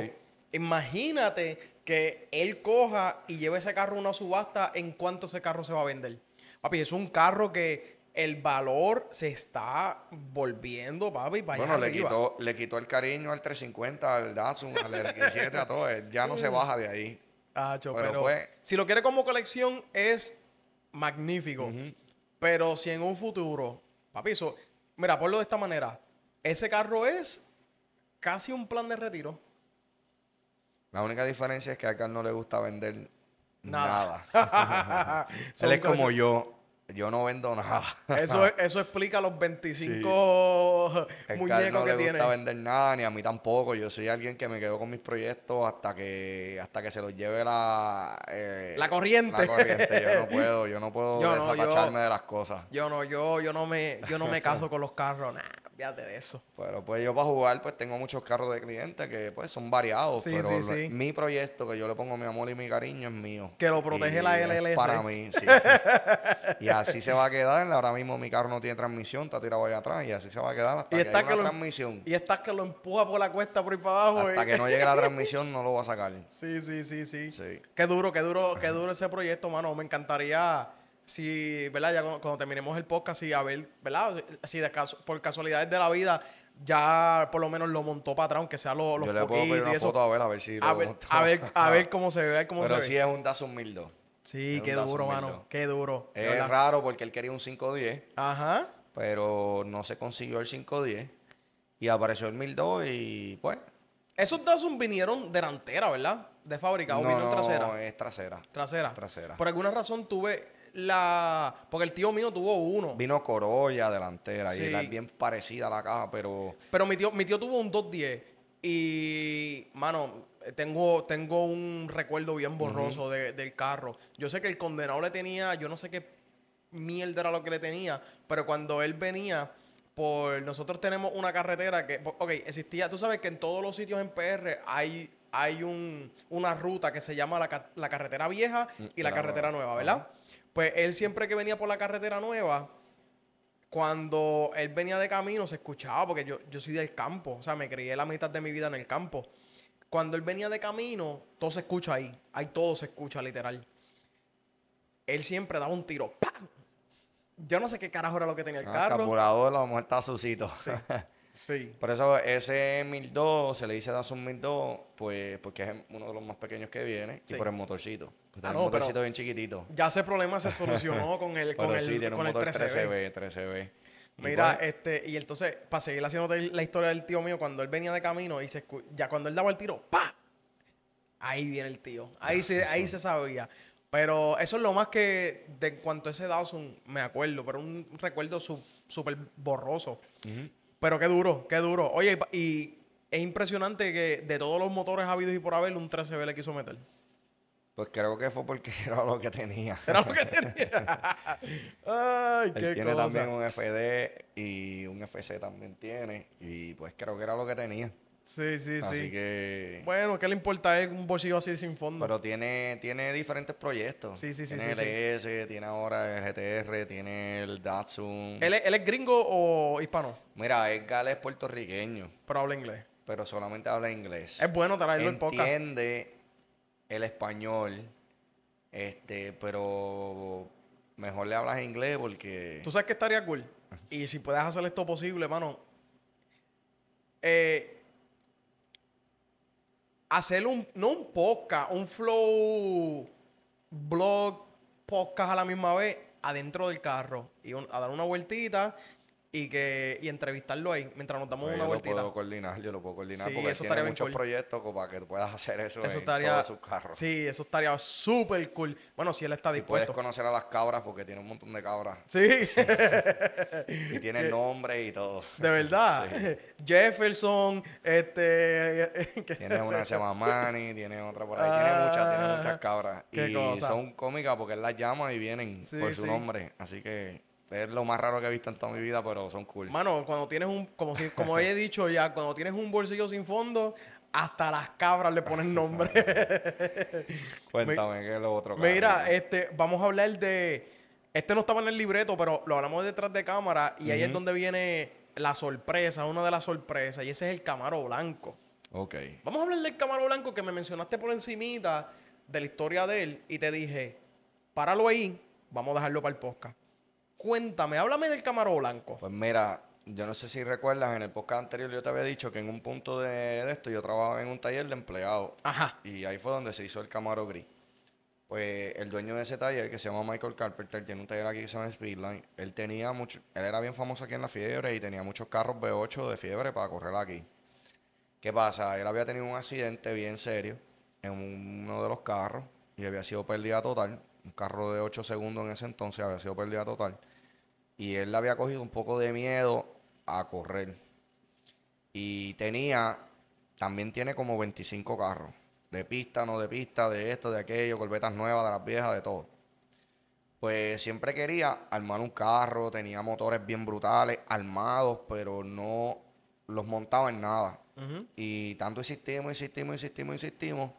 imagínate que él coja y lleve ese carro a una subasta, ¿en cuánto ese carro se va a vender? Papi, es un carro que el valor se está volviendo, papi, para Bueno, le quitó, le quitó el cariño al 350, al Datsun, al r a todo. ya no se mm. baja de ahí. Ah, pero, pues, si lo quiere como colección, es magnífico. Pero si en un futuro, papi, eso, mira, ponlo de esta manera. Ese carro es casi un plan de retiro. La única diferencia es que a no le gusta vender nada. nada. <laughs> Él es como yo yo no vendo nada. Eso, <laughs> eso explica los 25 muñecos que tiene. No vender nada, ni a mí tampoco. Yo soy alguien que me quedo con mis proyectos hasta que hasta que se los lleve la... Eh, la corriente. La corriente. Yo no puedo, yo no puedo <laughs> de las cosas. Yo no, yo, yo no me, yo no me caso con los carros, nada. Fíjate de eso. Pero pues yo para jugar, pues tengo muchos carros de clientes que pues son variados. Sí, pero sí, mi proyecto que yo le pongo mi amor y mi cariño es mío. Que lo protege la LLS. Para mí, sí. <laughs> y así se va a quedar. Ahora mismo mi carro no tiene transmisión, está tirado allá atrás y así se va a quedar hasta y que, em- transmisión. Y estás que lo empuja por la cuesta por ahí para abajo. Hasta eh. que no llegue la <laughs> transmisión no lo va a sacar. Sí, sí, sí, sí. sí. Qué duro, qué duro, qué duro ese proyecto, mano. Me encantaría si, ¿verdad? Ya cuando, terminemos el podcast, si a ver, ¿verdad? Si de por casualidades de la vida ya por lo menos lo montó para atrás, aunque sea los lo Yo le puedo a ver, a ver si a ver, A ver, cómo se ve, Pero sí es un Datsun 1002. Sí, qué duro, mano, qué duro. Es raro porque él quería un 510. Ajá. Pero no se consiguió el 510 y apareció el 1002 y pues... Esos Datsun vinieron delantera, ¿verdad? De fábrica o vinieron no, trasera. No, es trasera. Trasera. Trasera. Por alguna razón tuve la. Porque el tío mío tuvo uno. Vino Corolla delantera y era bien parecida a la caja, pero. Pero mi tío, mi tío tuvo un 210 y. Mano, tengo, tengo un recuerdo bien borroso del carro. Yo sé que el condenado le tenía, yo no sé qué mierda era lo que le tenía, pero cuando él venía por nosotros tenemos una carretera que, ok, existía, tú sabes que en todos los sitios en PR hay, hay un, una ruta que se llama la, carretera vieja mm, y la, carretera nueva, ¿verdad? Pues él siempre que venía por la carretera nueva, cuando él venía de camino se escuchaba, porque yo, yo soy del campo, o sea, me crié la mitad de mi vida en el campo. Cuando él venía de camino, todo se escucha ahí, ahí todo se escucha literal. Él siempre daba un tiro, ¡pam! Yo no sé qué carajo era lo que tenía el ah, carro. El carburador, a la está sucito. <laughs> Sí. Por eso ese 1002 se le dice mil 1002, pues porque es uno de los más pequeños que viene y por el motorcito. Pues ah, no, pero bien chiquitito. Ya ese problema se solucionó <laughs> con el, con 13B. Mira, este, y entonces, para seguir haciendo la historia del tío mío, cuando él venía de camino y se ya cuando él daba el tiro, ¡pa! Ahí viene el tío. Ahí, ah, se, ahí se sabía. Pero eso es lo más que de cuanto a ese Dawson me acuerdo, pero un recuerdo súper borroso. Pero qué duro, qué duro. Oye, y, es impresionante que de todos los motores habidos y por haber, un 13B le quiso meter. Pues creo que fue porque <laughs> era lo que tenía. <laughs> Era lo que tenía. <laughs> Ay, qué Él tiene también un FD y un FC también tiene. Y pues creo que era lo que tenía. Sí, sí, sí. Así que. Bueno, ¿qué le importa es un bolsillo así sin fondo? Pero tiene, tiene diferentes proyectos. Sí, sí, sí. Tiene sí, el tiene ahora el GTR, tiene el Datsun. ¿Él, es gringo o hispano? Mira, él es puertorriqueño. Pero habla inglés. Pero solamente habla inglés. Es bueno traerlo en podcast. Entiende el español, este, pero mejor le hablas inglés porque... ¿Tú sabes que estaría cool? Y si puedes hacer esto posible, mano, eh, hacer un, no un podcast, un flow, blog, podcast a la misma vez, adentro del carro. Y a dar una vueltita y que y entrevistarlo ahí mientras nos damos pues una vuelta vueltita. Yo lo puedo coordinar, yo lo puedo coordinar porque eso tiene muchos proyectos para que puedas hacer eso, eso estaría, sus carros. Sí, eso estaría súper cool. Bueno, si él está dispuesto. puedes conocer a las cabras porque tiene un montón de cabras. Sí. sí. <laughs> y tiene <laughs> nombre y todo. De verdad. <laughs> Jefferson, este... tiene una que se llama Manny, tiene otra por ahí. tiene muchas, tiene ah, muchas cabras. y son cómicas porque él las llama y vienen por su nombre. Así que... Es lo más raro que he visto en toda mi vida, pero son cool. Mano, cuando tienes un, como, como he <laughs> dicho ya, cuando tienes un bolsillo sin fondo, hasta las cabras le ponen nombre. <laughs> Cuéntame, ¿qué es lo otro? Mira, este, vamos a hablar de, este no estaba en el libreto, pero lo hablamos detrás de cámara y ahí es donde viene la sorpresa, una de las sorpresas, y ese es el Camaro Blanco. Ok. Vamos a hablar del Camaro Blanco que me mencionaste por encimita de la historia de él y te dije, páralo ahí, vamos a dejarlo para el podcast. Cuéntame, háblame del Camaro Blanco. Pues mira, yo no sé si recuerdas, en el podcast anterior yo te había dicho que en un punto de, esto yo trabajaba en un taller de empleados. Ajá. Y ahí fue donde se hizo el Camaro Gris. Pues el dueño de ese taller, que se llama Michael Carpenter, tiene un taller aquí que se llama Speedline. Él tenía mucho, él era bien famoso aquí en la fiebre y tenía muchos carros B8 de fiebre para correr aquí. ¿Qué pasa? Él había tenido un accidente bien serio en uno de los carros y había sido pérdida total. Un carro de 8 segundos en ese entonces había sido pérdida total y él le había cogido un poco de miedo a correr. Y tenía, también tiene como 25 carros, de pista, no de pista, de esto, de aquello, corbetas nuevas, de las viejas, de todo. Pues siempre quería armar un carro, tenía motores bien brutales, armados, pero no los montaba en nada. Y tanto insistimos, insistimos, insistimos, insistimos,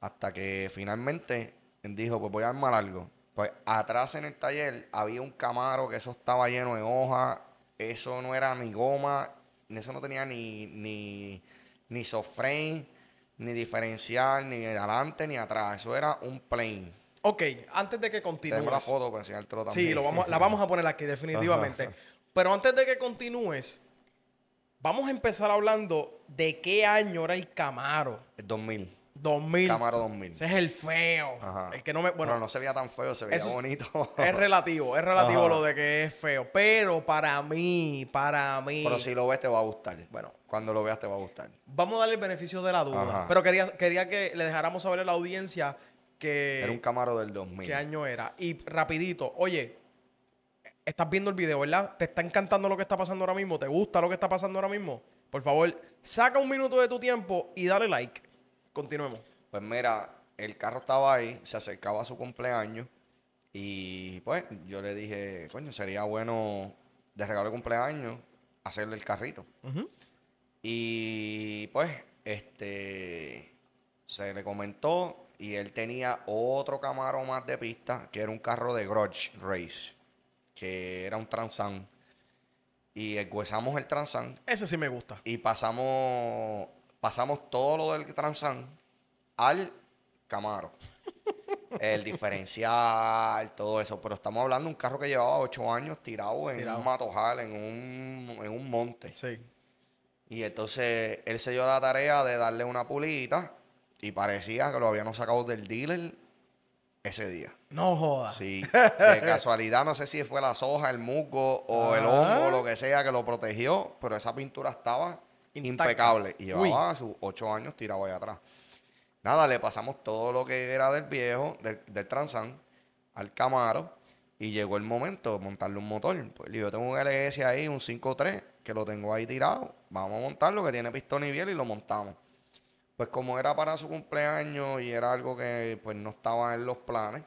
hasta que finalmente dijo, pues voy a armar algo pues atrás en el taller había un camaro que eso estaba lleno de hojas, eso no era ni goma, eso no tenía ni, ni, ni ni diferencial, ni adelante ni atrás, eso era un plane. Ok, antes de que continúes. Tengo la foto para enseñártelo también. Sí, lo vamos, la vamos a poner aquí definitivamente. Pero antes de que continúes, vamos a empezar hablando de qué año era el Camaro. El 2000. 2000. Camaro 2000. Ese es el feo. El que no me. Bueno, no se veía tan feo, se veía bonito. Es relativo, es relativo lo de que es feo. Pero para mí, para mí. Pero si lo ves, te va a gustar. Bueno. Cuando lo veas, te va a gustar. Vamos a darle el beneficio de la duda. Pero quería, quería que le dejáramos saber a la audiencia que. Era un Camaro del 2000. ¿Qué año era? Y rapidito, oye. Estás viendo el video, ¿verdad? ¿Te está encantando lo que está pasando ahora mismo? ¿Te gusta lo que está pasando ahora mismo? Por favor, saca un minuto de tu tiempo y dale like. Continuemos. Pues mira, el carro estaba ahí, se acercaba a su cumpleaños y pues yo le dije, coño, sería bueno de regalo de cumpleaños hacerle el carrito. Y pues, este, se le comentó y él tenía otro Camaro más de pista, que era un carro de Grudge Race, que era un Transam. Y esgüezamos el Transam. Ese sí me gusta. Y pasamos pasamos todo lo del transán al Camaro. <laughs> El diferencial, todo eso. Pero estamos hablando de un carro que llevaba ocho años tirado en un matojal, en un, monte. Sí. Y entonces él se dio la tarea de darle una pulita y parecía que lo habíamos sacado del dealer ese día. No joda. Sí, <laughs> de casualidad, no sé si fue la soja, el musgo o el hongo ah. hongo, lo que sea que lo protegió, pero esa pintura estaba impecable. Y llevaba a sus ocho años tirado allá atrás. Nada, le pasamos todo lo que era del viejo, del, del Transam, al Camaro. Y llegó el momento de montarle un motor. Pues, yo tengo un LS ahí, un 5.3, que lo tengo ahí tirado. Vamos a montarlo, que tiene pistón y biel, y lo montamos. Pues como era para su cumpleaños y era algo que pues no estaba en los planes,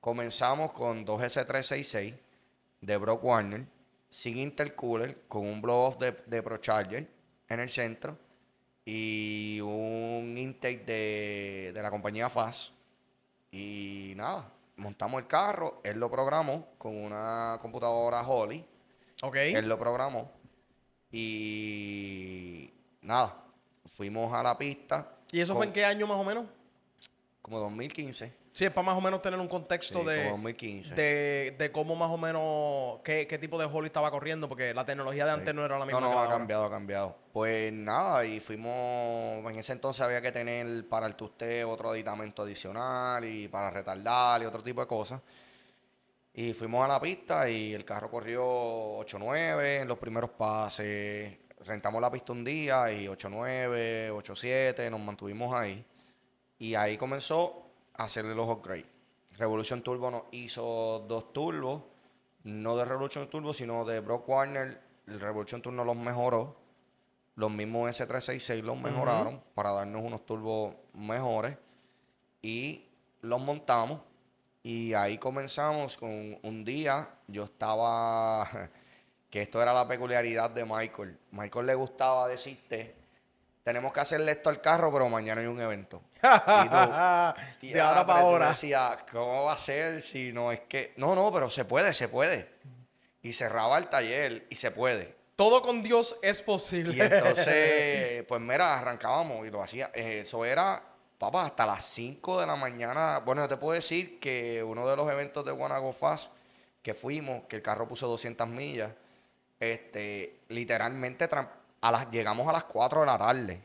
comenzamos con dos S366 de Brock Warner, sin intercooler, con un blow off de, de Charger en el centro y un intake de, de la compañía FAS. Y nada, montamos el carro, él lo programó con una computadora Holly. Ok. Él lo programó. Y nada, fuimos a la pista. ¿Y eso fue en qué año más o menos? Como 2015. Sí, es para más o menos tener un contexto de, de, cómo más o menos, qué, tipo de Holly estaba corriendo, porque la tecnología de antes no era la misma. No, no, ha cambiado, ha cambiado. Pues nada, y fuimos, en ese entonces había que tener para el tuste otro aditamento adicional y para retardar y otro tipo de cosas. Y fuimos a la pista y el carro corrió 8-9 en los primeros pases. Rentamos la pista un día y 8-9, 8-7, nos mantuvimos ahí. Y ahí comenzó hacerle los upgrades. Revolution Turbo nos hizo dos turbos, no de Revolution Turbo, sino de Brock Warner. El Revolution Turbo los mejoró. Los mismos S366 los mejoraron para darnos unos turbos mejores. Y los montamos. Y ahí comenzamos con un día. Yo estaba. <laughs> que esto era la peculiaridad de Michael. Michael le gustaba decirte tenemos que hacerle esto al carro, pero mañana hay un evento. <laughs> y tú, de ahora ah, para ahora. Decía, ¿cómo va a ser si no es que.? No, no, pero se puede, se puede. Y cerraba el taller y se puede. Todo con Dios es posible. Y entonces, <laughs> pues mira, arrancábamos y lo hacía. Eh, eso era, papá, hasta las 5 de la mañana. Bueno, te puedo decir que uno de los eventos de Guanago que fuimos, que el carro puso 200 millas, este, literalmente llegamos a las 4 de la tarde.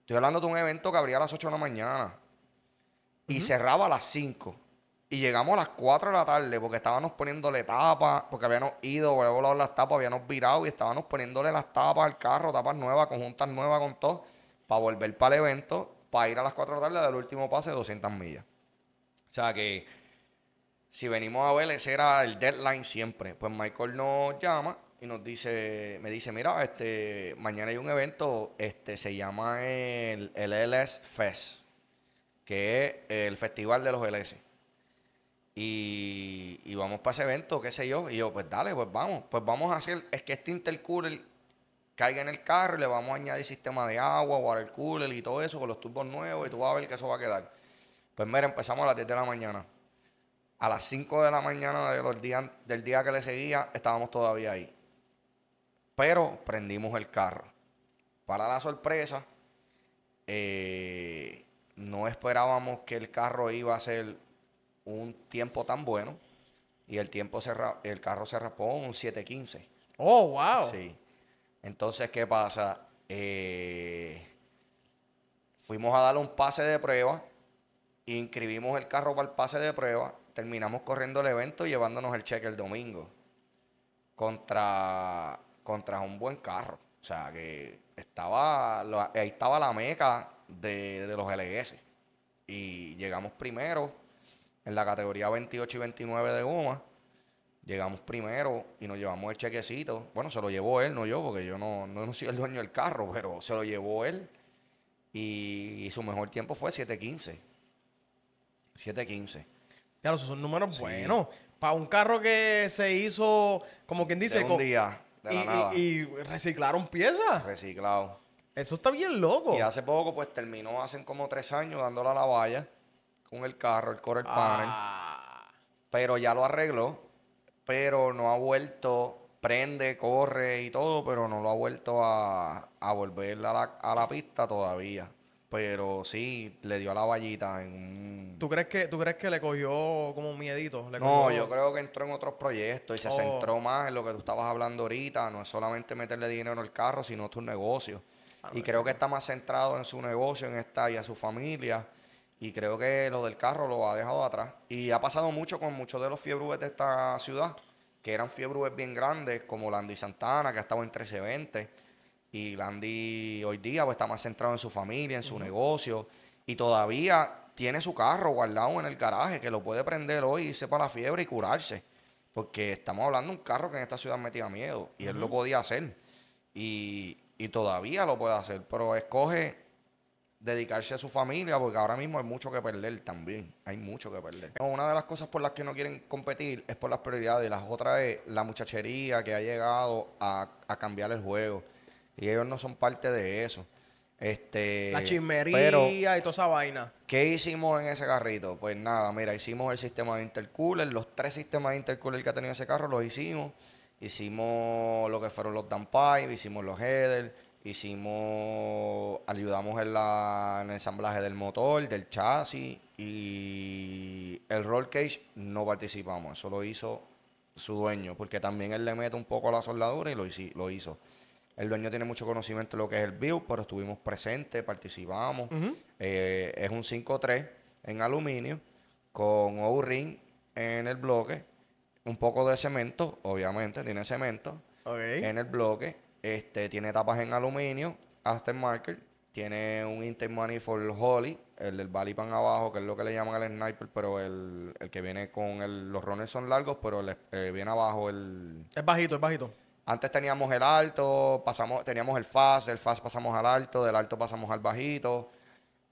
Estoy hablando de un evento que abría a las 8 de la mañana y cerraba a las 5. Y llegamos a las 4 de la tarde porque estábamos poniéndole tapas, porque habíamos ido, habíamos volado las tapas, habíamos virado y estábamos poniéndole las tapas al carro, tapas nuevas, conjuntas nuevas con todo, para volver para el evento, para ir a las 4 de la tarde del último pase de 200 millas. O sea que si venimos a ver, ese era el deadline siempre. Pues Michael nos llama y nos dice, me dice, mira, este, mañana hay un evento, este, se llama el, LS Fest, que es el festival de los LS. Y, vamos para ese evento, qué sé yo. Y yo, pues dale, pues vamos. Pues vamos a hacer, es que este intercooler caiga en el carro le vamos a añadir sistema de agua, watercooler y todo eso con los tubos nuevos y tú vas a ver que eso va a quedar. Pues mira, empezamos a las 10 de la mañana. A las 5 de la mañana del día que le seguía estábamos todavía ahí. Pero prendimos el carro. Para la sorpresa, eh, no esperábamos que el carro iba a ser un tiempo tan bueno. Y el, tiempo el carro se raspó un 715. Oh, wow. Sí. Entonces, ¿qué pasa? Eh, fuimos a darle un pase de prueba, inscribimos el carro para el pase de prueba, terminamos corriendo el evento y llevándonos el cheque el domingo. Contra contra un buen carro. O sea, que estaba, ahí estaba la meca de, los LGS. Y llegamos primero en la categoría 28 y 29 de goma. Llegamos primero y nos llevamos el chequecito. Bueno, se lo llevó él, no yo, porque yo no, no, soy el dueño del carro, pero se lo llevó él. Y, su mejor tiempo fue 7.15. 7.15. Ya, esos son números buenos. Para un carro que se hizo, como quien dice, de día y, reciclaron piezas. Reciclado. Eso está bien loco. Y hace poco, pues terminó, hace como tres años, dándole a la valla con el carro, el core, ah. Pero ya lo arregló. Pero no ha vuelto prende, corre y todo, pero no lo ha vuelto a, a volver a la, pista todavía. Pero sí, le dio la vallita en un... ¿Tú crees que, tú crees que le cogió como un miedito? no, yo creo que entró en otros proyectos y se oh. centró más en lo que tú estabas hablando ahorita. No es solamente meterle dinero en el carro, sino tu negocio. Ah, y creo que está más centrado en su negocio, en esta y a su familia. Y creo que lo del carro lo ha dejado atrás. Y ha pasado mucho con muchos de los Fiebrubes de esta ciudad, que eran Fiebrubes bien grandes, como Landy Santana, que ha estado en 1320 y Landy hoy día pues, está más centrado en su familia, en su negocio. Y todavía tiene su carro guardado en el garaje que lo puede prender hoy, irse para la fiebre y curarse. Porque estamos hablando de un carro que en esta ciudad metía miedo. Y él lo podía hacer. Y, todavía lo puede hacer. Pero escoge dedicarse a su familia, porque ahora mismo hay mucho que perder también. Hay mucho que perder. Una de las cosas por las que no quieren competir es por las prioridades. Las otras es la muchachería que ha llegado a cambiar el juego y ellos no son parte de eso. Este, la chismería y toda esa vaina. ¿Qué hicimos en ese carrito? Pues nada, mira, hicimos el sistema de intercooler, los tres sistemas de intercooler que tenía ese carro los hicimos. Hicimos lo que fueron los pipes hicimos los headers, hicimos, ayudamos en, la, el ensamblaje del motor, del chasis y el roll cage no participamos, eso lo hizo su dueño, porque también él le mete un poco a la soldadura y lo, Lo hizo. El dueño tiene mucho conocimiento de lo que es el build, pero estuvimos presentes, participamos. Eh, es un 5-3 en aluminio con O-ring en el bloque, un poco de cemento, obviamente, tiene cemento en el bloque. Este, tiene tapas en aluminio, aftermarket, tiene un for Holly, el del Pan abajo, que es lo que le llaman al sniper, pero el, el que viene con el, los rones son largos, pero eh, viene abajo el... Es bajito, es bajito. Antes teníamos el alto, pasamos, teníamos el fast, del fast pasamos al alto, del alto pasamos al bajito.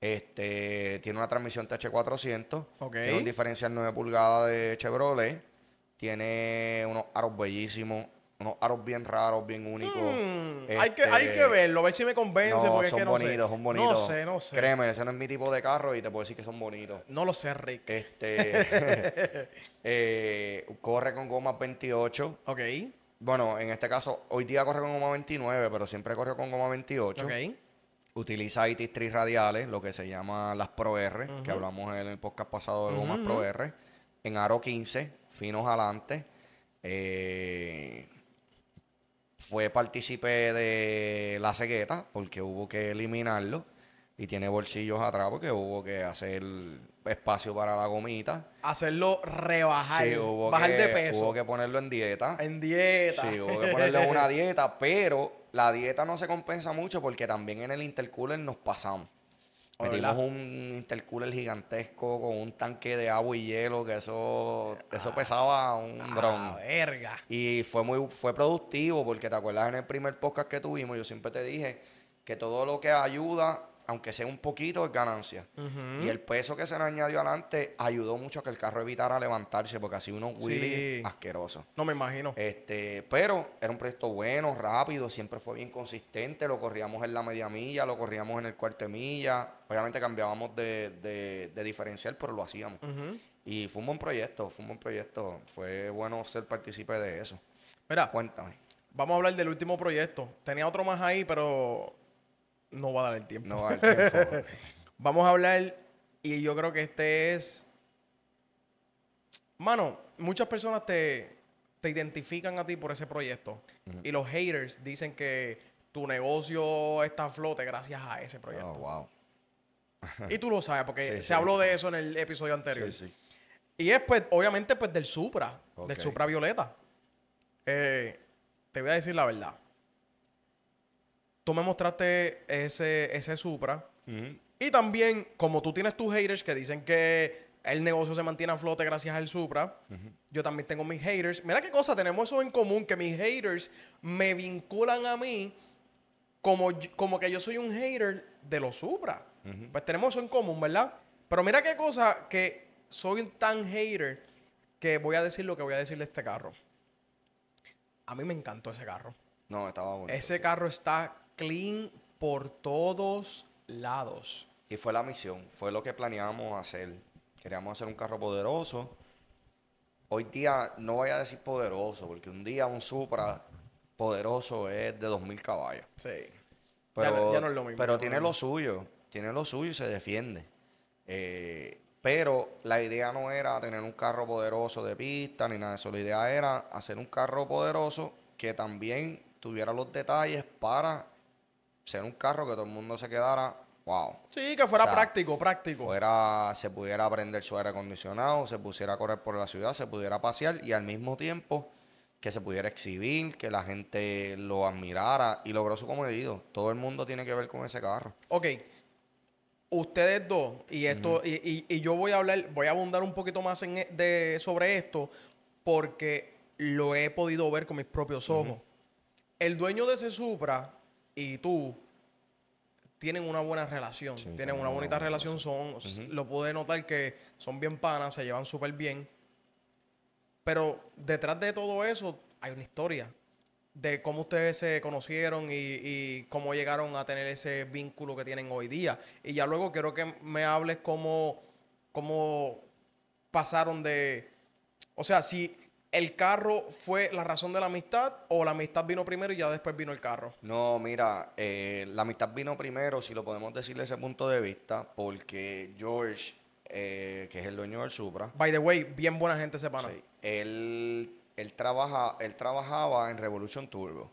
Este, tiene una transmisión TH400. Tiene un diferencial 9 pulgadas de Chevrolet. Tiene unos aros bellísimos unos aros bien raros, bien únicos. Mm, hay, que, hay que este, verlo, a ver si me convence. No, porque son bonitos, son bonitos. No sé, no sé. Créeme, ese no es mi tipo de carro y te puedo decir que son bonitos. No lo sé, Rick. Este, <laughs> <laughs> eh, corre con goma 28. Ok bueno, en este caso, hoy día corre con goma 29, pero siempre corrió con goma 28. Utiliza Utiliza 3 radiales, lo que se llama las Pro que hablamos en el podcast pasado de gomas ProR. En aro 15, finos adelante. Eh, fue partícipe de la cegueta, porque hubo que eliminarlo y tiene bolsillos atrás porque hubo que hacer espacio para la gomita. Hacerlo rebajar, sí, bajar de peso. Hubo que ponerlo en dieta. En dieta. Sí, hubo que en una <laughs> dieta, pero la dieta no se compensa mucho porque también en el intercooler nos pasamos. Metimos un intercooler gigantesco con un tanque de agua y hielo, que eso, eso ah. pesaba un ah, dron. verga! Y fue muy fue productivo, porque te acuerdas en el primer podcast que tuvimos, yo siempre te dije que todo lo que ayuda aunque sea un poquito, de ganancia. Y el peso que se le añadió adelante ayudó mucho a que el carro evitara levantarse, porque así uno Willy asqueroso. No me imagino. Este, pero era un proyecto bueno, rápido, siempre fue bien consistente. Lo corríamos en la media milla, lo corríamos en el cuarto de milla. Obviamente cambiábamos de, diferencial, pero lo hacíamos. Y fue un buen proyecto, fue un buen proyecto. Fue bueno ser partícipe de eso. Mira, cuéntame. Vamos a hablar del último proyecto. Tenía otro más ahí, pero no va a dar el tiempo. <laughs> Vamos a hablar, y yo creo que este es. Mano, muchas personas te, identifican a ti por ese proyecto. Y los haters dicen que tu negocio está a flote gracias a ese proyecto. Oh, wow. y tú lo sabes, porque <laughs> se habló de eso en el episodio anterior. Y es, pues, obviamente, pues del Supra, del Supra Violeta. Eh, te voy a decir la verdad tú me mostraste ese, ese Supra. Y también, como tú tienes tus haters que dicen que el negocio se mantiene a flote gracias al Supra, yo también tengo mis haters. Mira qué cosa, tenemos eso en común, que mis haters me vinculan a mí como, como que yo soy un hater de los Supra. Pues tenemos eso en común, ¿verdad? Pero mira qué cosa, que soy tan hater que voy a decir lo que voy a decir de este carro. A mí me encantó ese carro. No, estaba bueno. Ese carro está clean por todos lados. Y fue la misión, fue lo que planeábamos hacer. Queríamos hacer un carro poderoso. Hoy día no voy a decir poderoso, porque un día un Supra poderoso es de 2000 caballos. Sí. Pero, pero tiene lo, suyo, tiene lo suyo y se defiende. Eh, pero la idea no era tener un carro poderoso de pista ni nada de eso. La idea era hacer un carro poderoso que también tuviera los detalles para ser un carro que todo el mundo se quedara, wow. Sí, que fuera práctico, práctico. Fuera, se pudiera prender su aire acondicionado, se pusiera a correr por la ciudad, se pudiera pasear y al mismo tiempo que se pudiera exhibir, que la gente lo admirara y logró su comedido. Todo el mundo tiene que ver con ese carro. Ok. Ustedes dos, y esto, y, yo voy a hablar, voy a abundar un poquito más sobre esto, porque lo he podido ver con mis propios ojos. El dueño de ese Supra y tú tienen una buena relación, tienen una bonita relación, son, lo pude notar que son bien panas, se llevan súper bien. Pero detrás de todo eso hay una historia de cómo ustedes se conocieron y, y, cómo llegaron a tener ese vínculo que tienen hoy día. Y ya luego quiero que me hables cómo, cómo pasaron de... O sea, si ¿El carro fue la razón de la amistad o la amistad vino primero y ya después vino el carro? No, mira, eh, la amistad vino primero, si lo podemos decir desde ese punto de vista, porque George, eh, que es el dueño del Supra. By the way, bien buena gente ese pana. Sí, él, trabaja, él trabajaba en Revolution Turbo.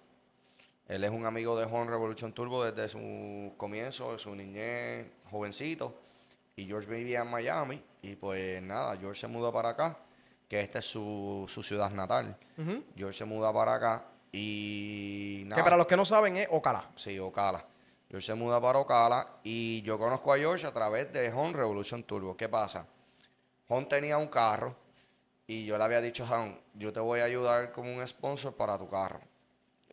Él es un amigo de John Revolution Turbo desde su comienzo, de su niñez, jovencito. Y George vivía en Miami. Y pues nada, George se mudó para acá que esta es su, su ciudad natal. George se muda para acá y nada. Que para los que no saben es Ocala. Sí, Ocala. George se muda para Ocala y yo conozco a George a través de Home Revolution Turbo. ¿Qué pasa? Home tenía un carro y yo le había dicho a Home, yo te voy a ayudar como un sponsor para tu carro.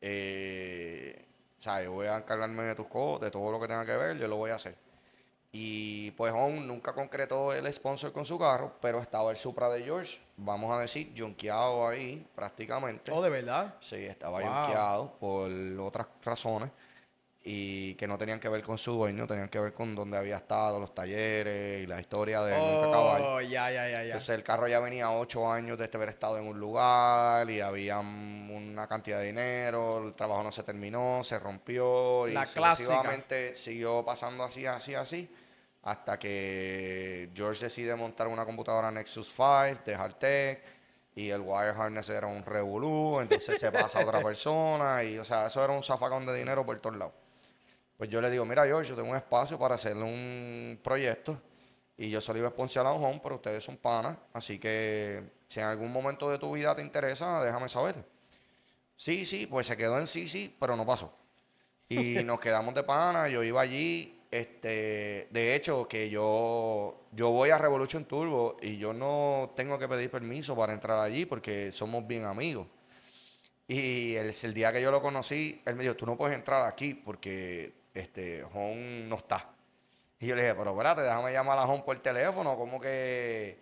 Eh, yo Voy a encargarme de tus cosas, de todo lo que tenga que ver, yo lo voy a hacer. Y pues aún nunca concretó el sponsor con su carro, pero estaba el Supra de George, vamos a decir, yunqueado ahí prácticamente. ¿Oh, de verdad? Sí, estaba wow. por otras razones y que no tenían que ver con su dueño, tenían que ver con dónde había estado, los talleres y la historia de oh, caballo. Ya, ya, ya, Entonces el carro ya venía ocho años de este haber estado en un lugar y había una cantidad de dinero, el trabajo no se terminó, se rompió y la sucesivamente siguió pasando así, así, así hasta que George decide montar una computadora Nexus 5 de Tech y el wire harness era un revolú, entonces se pasa a otra persona y, o sea, eso era un zafacón de dinero por todos lados. Pues yo le digo, mira George, yo tengo un espacio para hacerle un proyecto y yo solo iba a sponsor a un home, pero ustedes son panas, así que si en algún momento de tu vida te interesa, déjame saber. Sí, sí, pues se quedó en sí, sí, pero no pasó. Y nos quedamos de pana, yo iba allí este, de hecho, que yo, yo voy a Revolution Turbo y yo no tengo que pedir permiso para entrar allí porque somos bien amigos. Y el, el día que yo lo conocí, él me dijo, tú no puedes entrar aquí porque este, Home no está. Y yo le dije, pero espérate, déjame llamar a home por teléfono, ¿cómo que,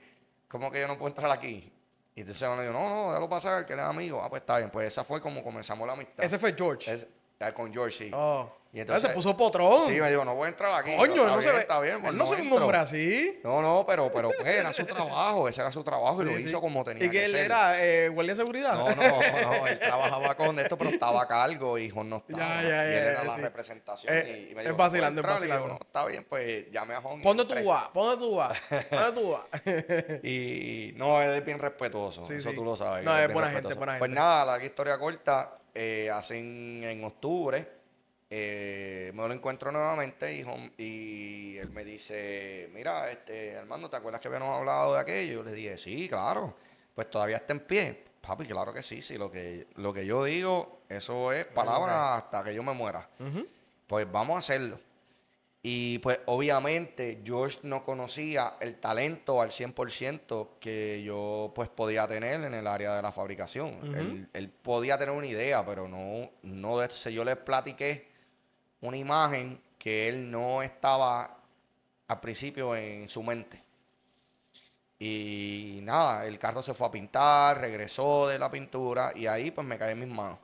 cómo que yo no puedo entrar aquí? Y entonces me dijo, no, no, déjalo pasar, que es amigo. Ah, pues está bien, pues esa fue como comenzamos la amistad. Ese fue George. Ah, con George, sí. Oh. Y entonces, se puso potrón. Sí, me dijo, no voy a entrar aquí. Coño, no, no se ve. Está bien, él no, no, se un hombre así. No, no, pero, pero pues, era su trabajo, ese era su trabajo y lo hizo como tenía ¿Y que, él era eh, guardia de seguridad? No, no, no, él trabajaba con esto, pero estaba a cargo y no estaba. Ya, ya, ya, y él era la representación. Eh, y, me dijo, es vacilando, es vacilando. no, está bien, pues llame a Jon. Ponte tú va, ponte tú vas? ponte tú va. <laughs> y no, es bien respetuoso, eso tú lo sabes. No, es buena gente, buena pues gente. Pues nada, la historia corta, eh, hacen en octubre eh, me lo encuentro nuevamente y, y, él me dice, mira, este, Armando, ¿te acuerdas que habíamos hablado de aquello? Yo le dije, sí, claro, pues todavía está en pie. Papi, claro que sí, sí, lo que, lo que yo digo, eso es palabra hasta que yo me muera. Pues vamos a hacerlo. Y pues obviamente George no conocía el talento al 100% que yo pues podía tener en el área de la fabricación. él, podía tener una idea, pero no, no de Yo le platiqué una imagen que él no estaba al principio en su mente. Y nada, el carro se fue a pintar, regresó de la pintura y ahí pues me caí en mis manos.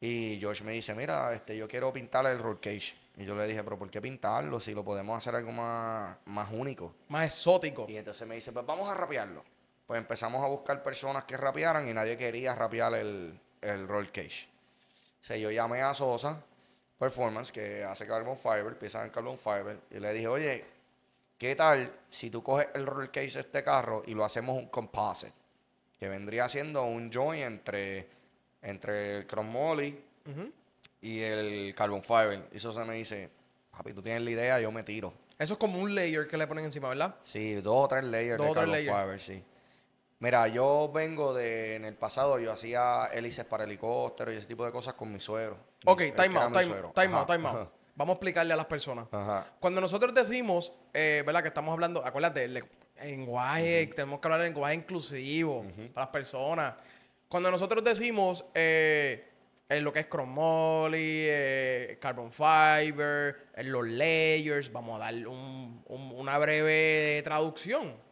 Y George me dice, mira, este, yo quiero pintar el roll cage. Y yo le dije, pero ¿por qué pintarlo si lo podemos hacer algo más, único? Más exótico. Y entonces me dice, pues vamos a rapearlo. Pues empezamos a buscar personas que rapearan y nadie quería rapear el, el roll cage. O sea, yo llamé a Sosa, Performance, que hace Carbon Fiber, piezas en Carbon Fiber, y le dije, oye, ¿qué tal si tú coges el roll case de este carro y lo hacemos un composite? Que vendría siendo un join entre, entre el Chrome y el Carbon Fiber. Y eso se me dice, papi, tú tienes la idea, yo me tiro. Eso es como un layer que le ponen encima, ¿verdad? Sí, dos o tres layers de Carbon Fiber, sí. Mira, yo vengo de. En el pasado yo hacía hélices para helicópteros y ese tipo de cosas con mi suegro. Ok, time out, time, out, time out. Vamos a explicarle a las personas. Cuando nosotros decimos, eh, ¿verdad? Que estamos hablando, acuérdate, lenguaje, tenemos que hablar lenguaje inclusivo para las personas. Cuando nosotros decimos eh, en lo que es cromoly, eh, carbon fiber, en los layers, vamos a dar una breve traducción.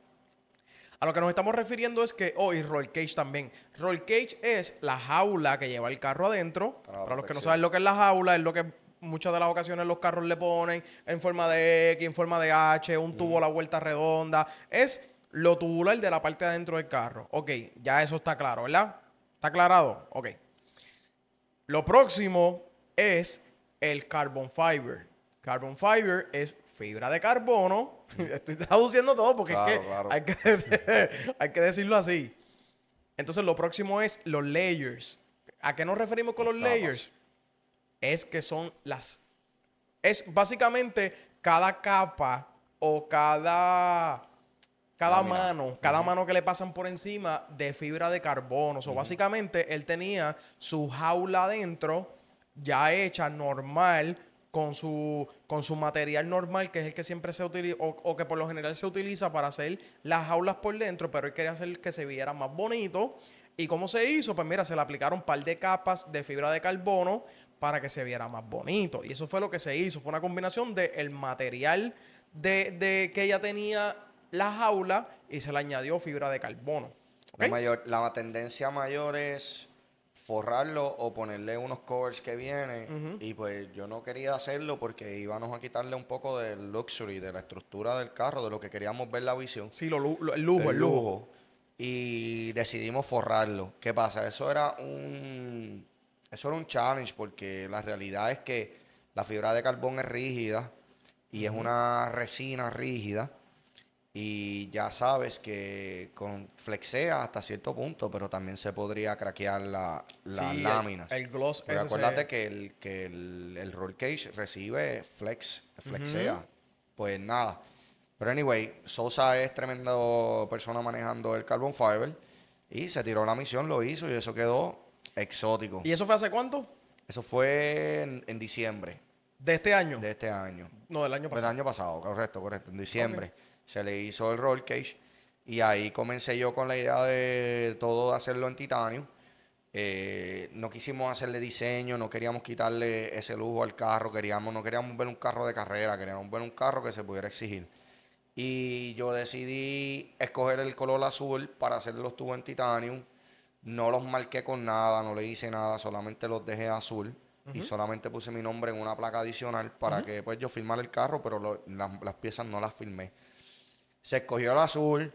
A lo que nos estamos refiriendo es que, hoy oh, y roll cage también. Roll cage es la jaula que lleva el carro adentro. Para, los que no saben lo que es la jaula, es lo que muchas de las ocasiones los carros le ponen en forma de X, en forma de H, un tubo a la vuelta redonda. Es lo tubular de la parte de adentro del carro. Ok, ya eso está claro, ¿verdad? ¿Está aclarado? Ok. Lo próximo es el carbon fiber. Carbon fiber es fibra de carbono. <laughs> Estoy traduciendo todo porque es que, <laughs> hay, que decirlo así. Entonces, lo próximo es los layers. ¿A qué nos referimos con los layers? Es que son las. Es básicamente cada capa o cada. Cada mano, cada mano que le pasan por encima de fibra de carbono. O so, básicamente él tenía su jaula adentro ya hecha normal con su, con su material normal, que es el que siempre se utiliza, o, que por lo general se utiliza para hacer las jaulas por dentro, pero él quería hacer que se viera más bonito. ¿Y cómo se hizo? Pues mira, se le aplicaron un par de capas de fibra de carbono para que se viera más bonito. Y eso fue lo que se hizo. Fue una combinación del material de, que ella tenía la jaula y se le añadió fibra de carbono. la tendencia mayor es forrarlo o ponerle unos covers que vienen. Y pues yo no quería hacerlo porque íbamos a quitarle un poco del luxury, de la estructura del carro, de lo que queríamos ver la visión. Sí, lo, el lujo, el, lujo. Y decidimos forrarlo. ¿Qué pasa? Eso era un. Eso era un challenge porque la realidad es que la fibra de carbón es rígida y es una resina rígida y ya sabes que con flexea hasta cierto punto, pero también se podría craquear la, las láminas. El, el gloss Pero acuérdate que, el, que el, roll cage recibe flex, flexea. Pues nada. Pero anyway, Sosa es tremendo persona manejando el carbon fiber y se tiró la misión, lo hizo y eso quedó exótico. ¿Y eso fue hace cuánto? Eso fue en, diciembre. ¿De este año? De este año. No, del año pasado. Del año pasado, correcto, correcto, en diciembre se le hizo el roll cage y ahí comencé yo con la idea de todo hacerlo en titanio. Eh, no quisimos hacerle diseño, no queríamos quitarle ese lujo al carro, queríamos, no queríamos ver un carro de carrera, queríamos ver un carro que se pudiera exigir. Y yo decidí escoger el color azul para hacer los tubos en titanium. No los marqué con nada, no le hice nada, solamente los dejé azul. Y solamente puse mi nombre en una placa adicional para que pues yo firmara el carro, pero las piezas no las firmé. Se escogió el azul.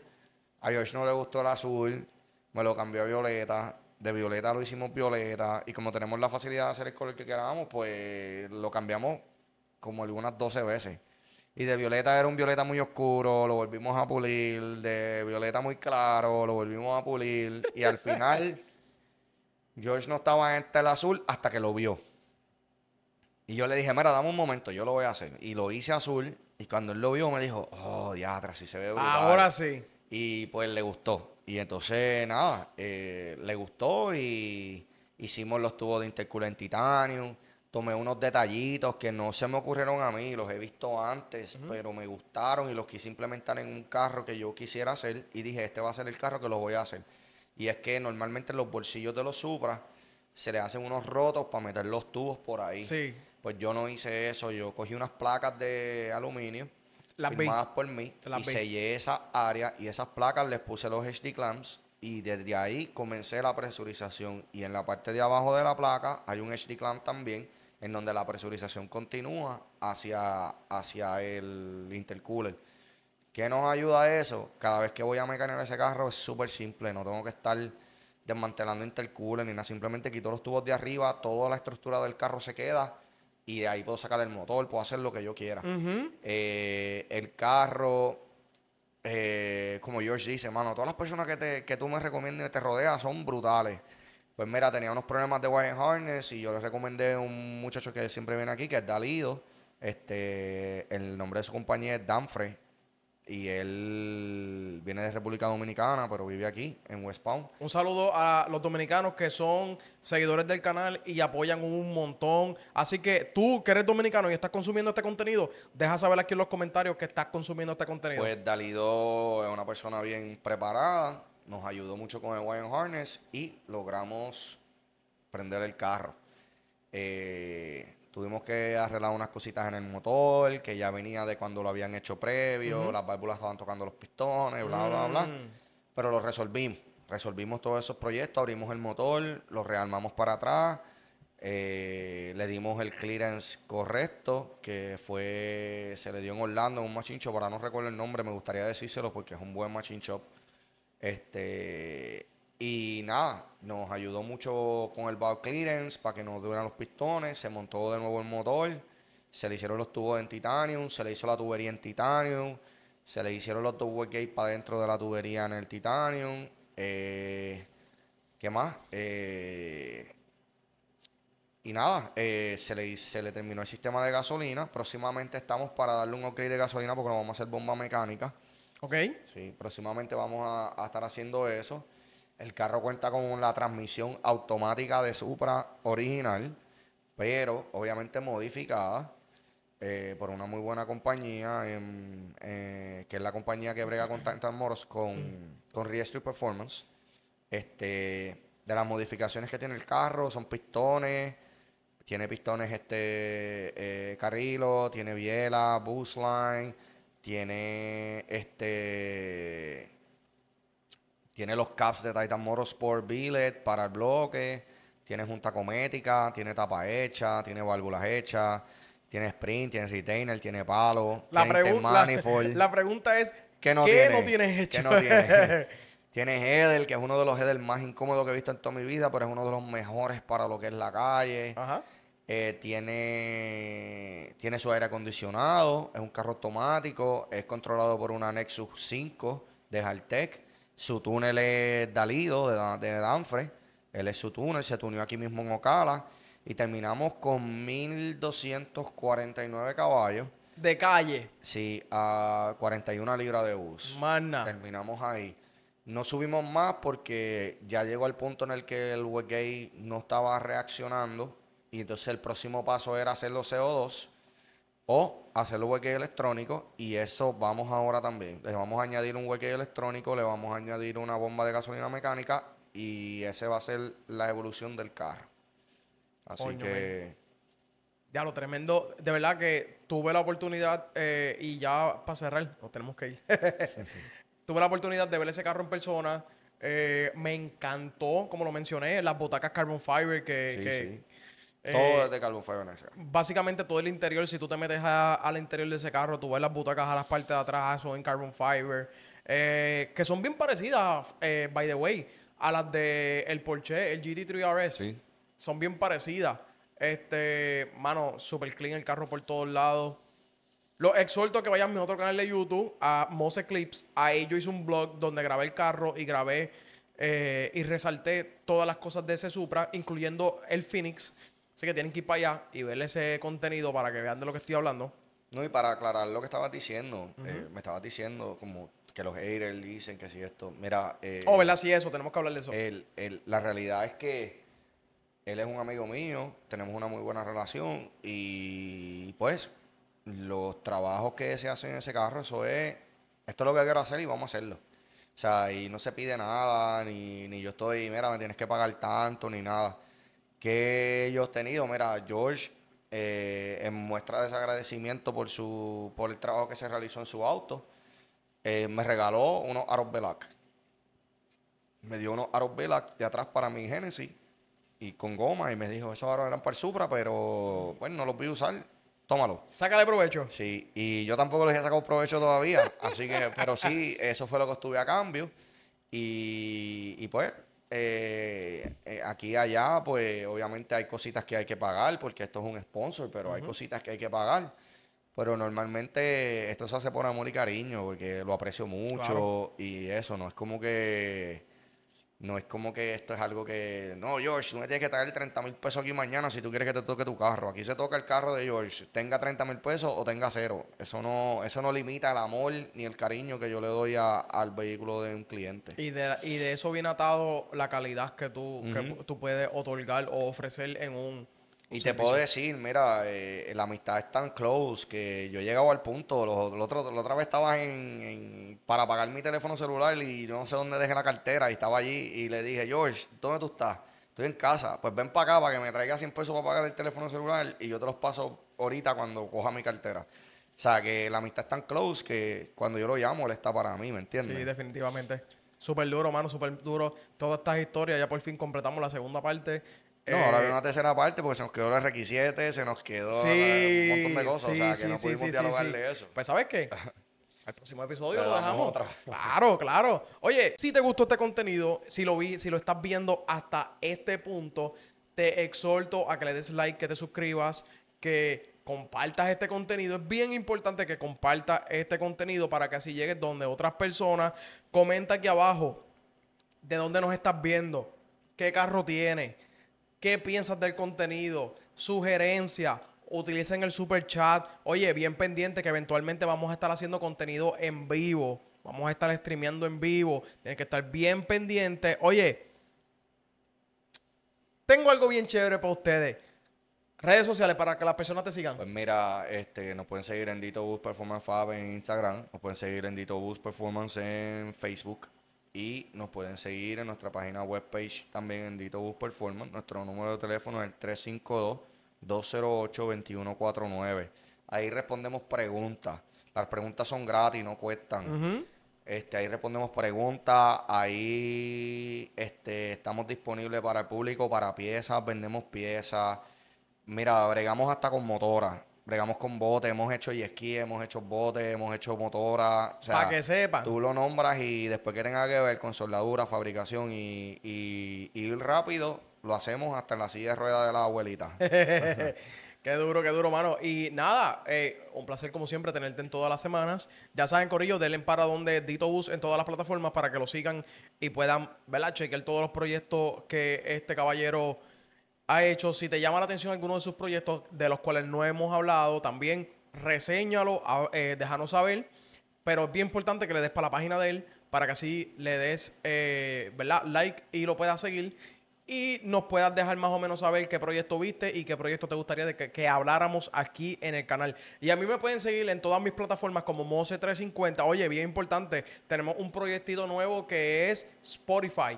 A George no le gustó el azul. Me lo cambió a violeta. De violeta lo hicimos violeta. Y como tenemos la facilidad de hacer el color que queramos, pues lo cambiamos como algunas 12 veces. Y de violeta era un violeta muy oscuro, lo volvimos a pulir. De violeta muy claro, lo volvimos a pulir. Y al final, <laughs> George no estaba en este el azul hasta que lo vio. Y yo le dije, mira, dame un momento, yo lo voy a hacer. Y lo hice azul y cuando él lo vio, me dijo, oh, diatra, si se ve brutal. Ahora sí. Y pues le gustó. Y entonces, nada, eh, le gustó y hicimos los tubos de intercooler en titanio. Tomé unos detallitos que no se me ocurrieron a mí, los he visto antes, pero me gustaron y los quise implementar en un carro que yo quisiera hacer. Y dije, este va a ser el carro que lo voy a hacer. Y es que normalmente los bolsillos de los Supra se le hacen unos rotos para meter los tubos por ahí. Sí. Pues yo no hice eso, yo cogí unas placas de aluminio las firmadas por mí y sellé esa área y esas placas les puse los HD clamps y desde ahí comencé la presurización y en la parte de abajo de la placa hay un HD clamp también en donde la presurización continúa hacia, hacia el intercooler. ¿Qué nos ayuda a eso? Cada vez que voy a mecanear ese carro es súper simple, no tengo que estar desmantelando intercooler ni nada, simplemente quito los tubos de arriba, toda la estructura del carro se queda, y de ahí puedo sacar el motor, puedo hacer lo que yo quiera. Eh, el carro, eh, como George dice, mano, todas las personas que, que tú me recomiendas y te rodeas son brutales. Pues mira, tenía unos problemas de wire harness y yo le recomendé a un muchacho que siempre viene aquí, que es Dalido. Este, el nombre de su compañía es Danfrey y él viene de República Dominicana, pero vive aquí, en West Palm. Un saludo a los dominicanos que son seguidores del canal y apoyan un montón. Así que tú que eres dominicano y estás consumiendo este contenido, deja saber aquí en los comentarios que estás consumiendo este contenido. Pues Dalido es una persona bien preparada, nos ayudó mucho con el Wine Harness y logramos prender el carro. Eh, Tuvimos que arreglar unas cositas en el motor, que ya venía de cuando lo habían hecho previo, las válvulas estaban tocando los pistones, bla, bla, bla. Mm. Pero lo resolvimos. Resolvimos todos esos proyectos, abrimos el motor, lo rearmamos para atrás, eh, le dimos el clearance correcto, que fue, se le dio en Orlando, en un machincho ahora no recuerdo el nombre, me gustaría decírselo porque es un buen machincho. shop. Este, y nada, nos ayudó mucho con el bow clearance para que no duran los pistones. Se montó de nuevo el motor. Se le hicieron los tubos en titanium. Se le hizo la tubería en titanium. Se le hicieron los dos gates para dentro de la tubería en el titanium. Eh, ¿Qué más? Eh, y nada, eh, se, le, se le terminó el sistema de gasolina. Próximamente estamos para darle un upgrade de gasolina porque nos vamos a hacer bomba mecánica. Ok. Sí, próximamente vamos a estar haciendo eso. El carro cuenta con la transmisión automática de Supra original, pero obviamente modificada eh, por una muy buena compañía, eh, que es la compañía que brega con tantas moros con, con Performance. Este, de las modificaciones que tiene el carro, son pistones, tiene pistones este eh, carrilo, tiene biela, Busline, tiene este tiene los caps de Titan Motorsport Billet para el bloque. Tiene junta comética, tiene tapa hecha, tiene válvulas hechas, tiene sprint, tiene retainer, tiene palo, tiene manifold. <laughs> La, pregunta es, ¿qué no, tiene? no tienes hecho? ¿Qué no <laughs> header, que es uno de los headers más incómodos que he visto en toda mi vida, pero es uno de los mejores para lo que es la calle. Eh, tiene, tiene su aire acondicionado, es un carro automático, es controlado por una Nexus 5 de Haltech. Su túnel es Dalido, de, de Danfre. Él es su túnel, se tuneó aquí mismo en Ocala. Y terminamos con 1.249 caballos. De calle. Sí, a 41 libras de bus. ¡Mana! Terminamos ahí. No subimos más porque ya llegó al punto en el que el wegay no estaba reaccionando. Y entonces el próximo paso era hacer los CO2 o hacer un hueque electrónico y eso vamos ahora también. Le vamos a añadir un hueque electrónico, le vamos a añadir una bomba de gasolina mecánica y ese va a ser la evolución del carro. Así que... Ya, lo tremendo, de verdad que tuve la oportunidad eh, y ya para cerrar, nos tenemos que ir. <laughs> tuve la oportunidad de ver ese carro en persona. Eh, me encantó, como lo mencioné, las botacas Carbon Fiber que, eh, todo es de Carbon fiber en ese Básicamente todo el interior, si tú te metes al interior de ese carro, tú ves las butacas a las partes de atrás, ah, son en carbon fiber, eh, que son bien parecidas, eh, by the way, a las de el Porsche, el GT3 RS. Sí. Son bien parecidas. Este, mano, super clean el carro por todos lados. Los exhorto a que vayan a mi otro canal de YouTube, a Mose Clips. Ahí yo hice un blog donde grabé el carro y grabé y resalté todas las cosas de ese Supra, incluyendo el Phoenix. Así que tienen que ir para allá y ver ese contenido para que vean de lo que estoy hablando. No, y para aclarar lo que estabas diciendo, eh, me estabas diciendo como que los haters dicen que si esto. Mira. Eh, oh, ¿verdad? Sí, eso, tenemos que hablar de eso. la realidad es que él es un amigo mío, tenemos una muy buena relación y pues los trabajos que se hacen en ese carro, eso es. Esto es lo que quiero hacer y vamos a hacerlo. O sea, y no se pide nada, ni, ni yo estoy, mira, me tienes que pagar tanto, ni nada que yo he tenido. Mira, George, eh, en muestra de desagradecimiento por, su, por el trabajo que se realizó en su auto, eh, me regaló unos aros Belac. Me dio unos aros Belac de atrás para mi Genesis y con goma y me dijo, esos aros eran para el Supra, pero bueno, pues, no los vi usar. Tómalo. Sácale provecho. Sí, y yo tampoco les he sacado provecho todavía. así que, pero sí, eso fue lo que estuve a cambio. Y, y pues, eh, eh, aquí y allá, pues obviamente hay cositas que hay que pagar, porque esto es un sponsor, pero hay cositas que hay que pagar. Pero normalmente esto se hace por amor y cariño, porque lo aprecio mucho y eso, no es como que no es como que esto es algo que, no, George, tú me tienes que traer 30 mil pesos aquí mañana si tú quieres que te toque tu carro. Aquí se toca el carro de George, tenga 30 mil pesos o tenga cero. Eso no, eso no limita el amor ni el cariño que yo le doy al vehículo de un cliente. Y de, y de eso viene atado la calidad que tú, que tú puedes otorgar o ofrecer en un, y te puedo decir, mira, eh, la amistad es tan close que yo he llegado al punto, la otra vez estaba en, para pagar mi teléfono celular y no sé dónde dejé la cartera y estaba allí y le dije, George, ¿dónde tú estás? Estoy en casa, pues ven para acá para que me traiga 100 pesos para pagar el teléfono celular y yo te los paso ahorita cuando coja mi cartera. O sea, que la amistad es tan close que cuando yo lo llamo, él está para mí, ¿me entiendes? Sí, definitivamente. Súper duro, mano, súper duro. Todas estas historias, ya por fin completamos la segunda parte. No, ahora eh, una tercera parte porque se nos quedó la rx se nos quedó un montón de cosas. o sea, que no pudimos dialogar eso. Pues, ¿sabes qué? <laughs> Al próximo episodio lo dejamos. <laughs> Claro, claro. Oye, si te gustó este contenido, si lo vi, si lo estás viendo hasta este punto, te exhorto a que le des like, que te suscribas, que compartas este contenido. Es bien importante que compartas este contenido para que así llegues donde otras personas. Comenta aquí abajo de dónde nos estás viendo, qué carro tienes ¿Qué piensas del contenido? sugerencia, Utilicen el super chat. Oye, bien pendiente que eventualmente vamos a estar haciendo contenido en vivo. Vamos a estar streameando en vivo. Tienen que estar bien pendientes. Oye, tengo algo bien chévere para ustedes. Redes sociales para que las personas te sigan. Pues mira, este, nos pueden seguir en Dito Performance Fab en Instagram. Nos pueden seguir en Dito Bus Performance en Facebook. Y nos pueden seguir en nuestra página webpage también en Dito Bus Performance. Nuestro número de teléfono es el 352-208-2149. Ahí respondemos preguntas. Las preguntas son gratis, no cuestan. este, ahí respondemos preguntas. Ahí este, estamos disponibles para el público, para piezas, vendemos piezas. Mira, bregamos hasta con motoras. Llegamos con bote, hemos hecho yesquí, hemos hecho botes, hemos hecho motora. Para que sepan. Tú lo nombras y después que tenga que ver con soldadura, fabricación y, ir rápido, lo hacemos hasta en la silla de ruedas de la abuelita. <laughs> Qué duro, qué duro, mano. Y nada, eh, un placer como siempre tenerte en todas las semanas. Ya saben, Corillo, denle para donde Dito Bus en todas las plataformas para que lo sigan y puedan, ¿verdad? Chequear todos los proyectos que este caballero ha hecho. Si te llama la atención alguno de sus proyectos de los cuales no hemos hablado, también reseñalo, eh, déjanos saber. Pero es bien importante que le des para la página de él para que así le des eh, ¿verdad? like y lo puedas seguir. Y nos puedas dejar más o menos saber qué proyecto viste y qué proyecto te gustaría de que, habláramos aquí en el canal. Y a mí me pueden seguir en todas mis plataformas como Mose350. Oye, bien importante, tenemos un proyectito nuevo que es Spotify.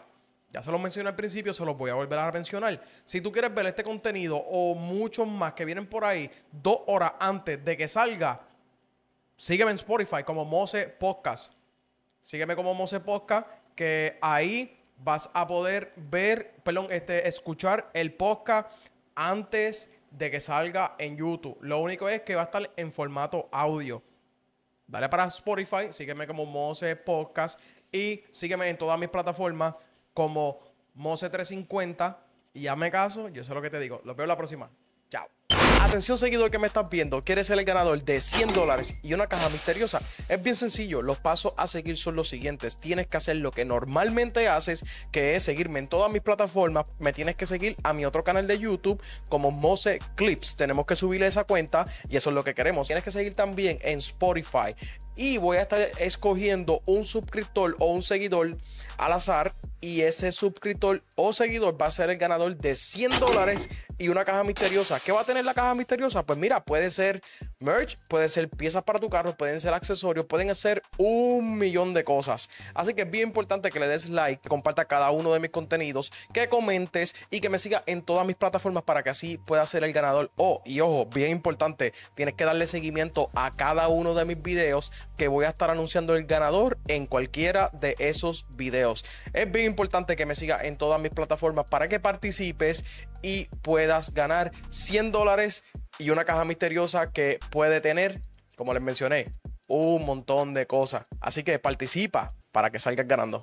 Ya se los mencioné al principio, se los voy a volver a mencionar. Si tú quieres ver este contenido o muchos más que vienen por ahí dos horas antes de que salga, sígueme en Spotify como Mose Podcast. Sígueme como Mose Podcast, que ahí vas a poder ver, perdón, este, escuchar el podcast antes de que salga en YouTube. Lo único es que va a estar en formato audio. Dale para Spotify, sígueme como Mose Podcast y sígueme en todas mis plataformas como Mose 350 y hazme caso, yo sé lo que te digo. los veo la próxima. Chao. Atención seguidor que me estás viendo, ¿quieres ser el ganador de 100 dólares y una caja misteriosa? Es bien sencillo, los pasos a seguir son los siguientes. Tienes que hacer lo que normalmente haces, que es seguirme en todas mis plataformas. Me tienes que seguir a mi otro canal de YouTube como Mose Clips. Tenemos que subirle esa cuenta y eso es lo que queremos. Tienes que seguir también en Spotify, y voy a estar escogiendo un suscriptor o un seguidor al azar y ese suscriptor o seguidor va a ser el ganador de 100 dólares y una caja misteriosa. ¿Qué va a tener la caja misteriosa? Pues mira, puede ser merch, puede ser piezas para tu carro, pueden ser accesorios, pueden ser un millón de cosas. Así que es bien importante que le des like, que compartas cada uno de mis contenidos, que comentes y que me sigas en todas mis plataformas para que así pueda ser el ganador. o oh, y ojo, bien importante, tienes que darle seguimiento a cada uno de mis videos que voy a estar anunciando el ganador en cualquiera de esos videos. Es bien importante que me sigas en todas mis plataformas para que participes y puedas ganar 100 dólares y una caja misteriosa que puede tener, como les mencioné, un montón de cosas. Así que participa para que salgas ganando.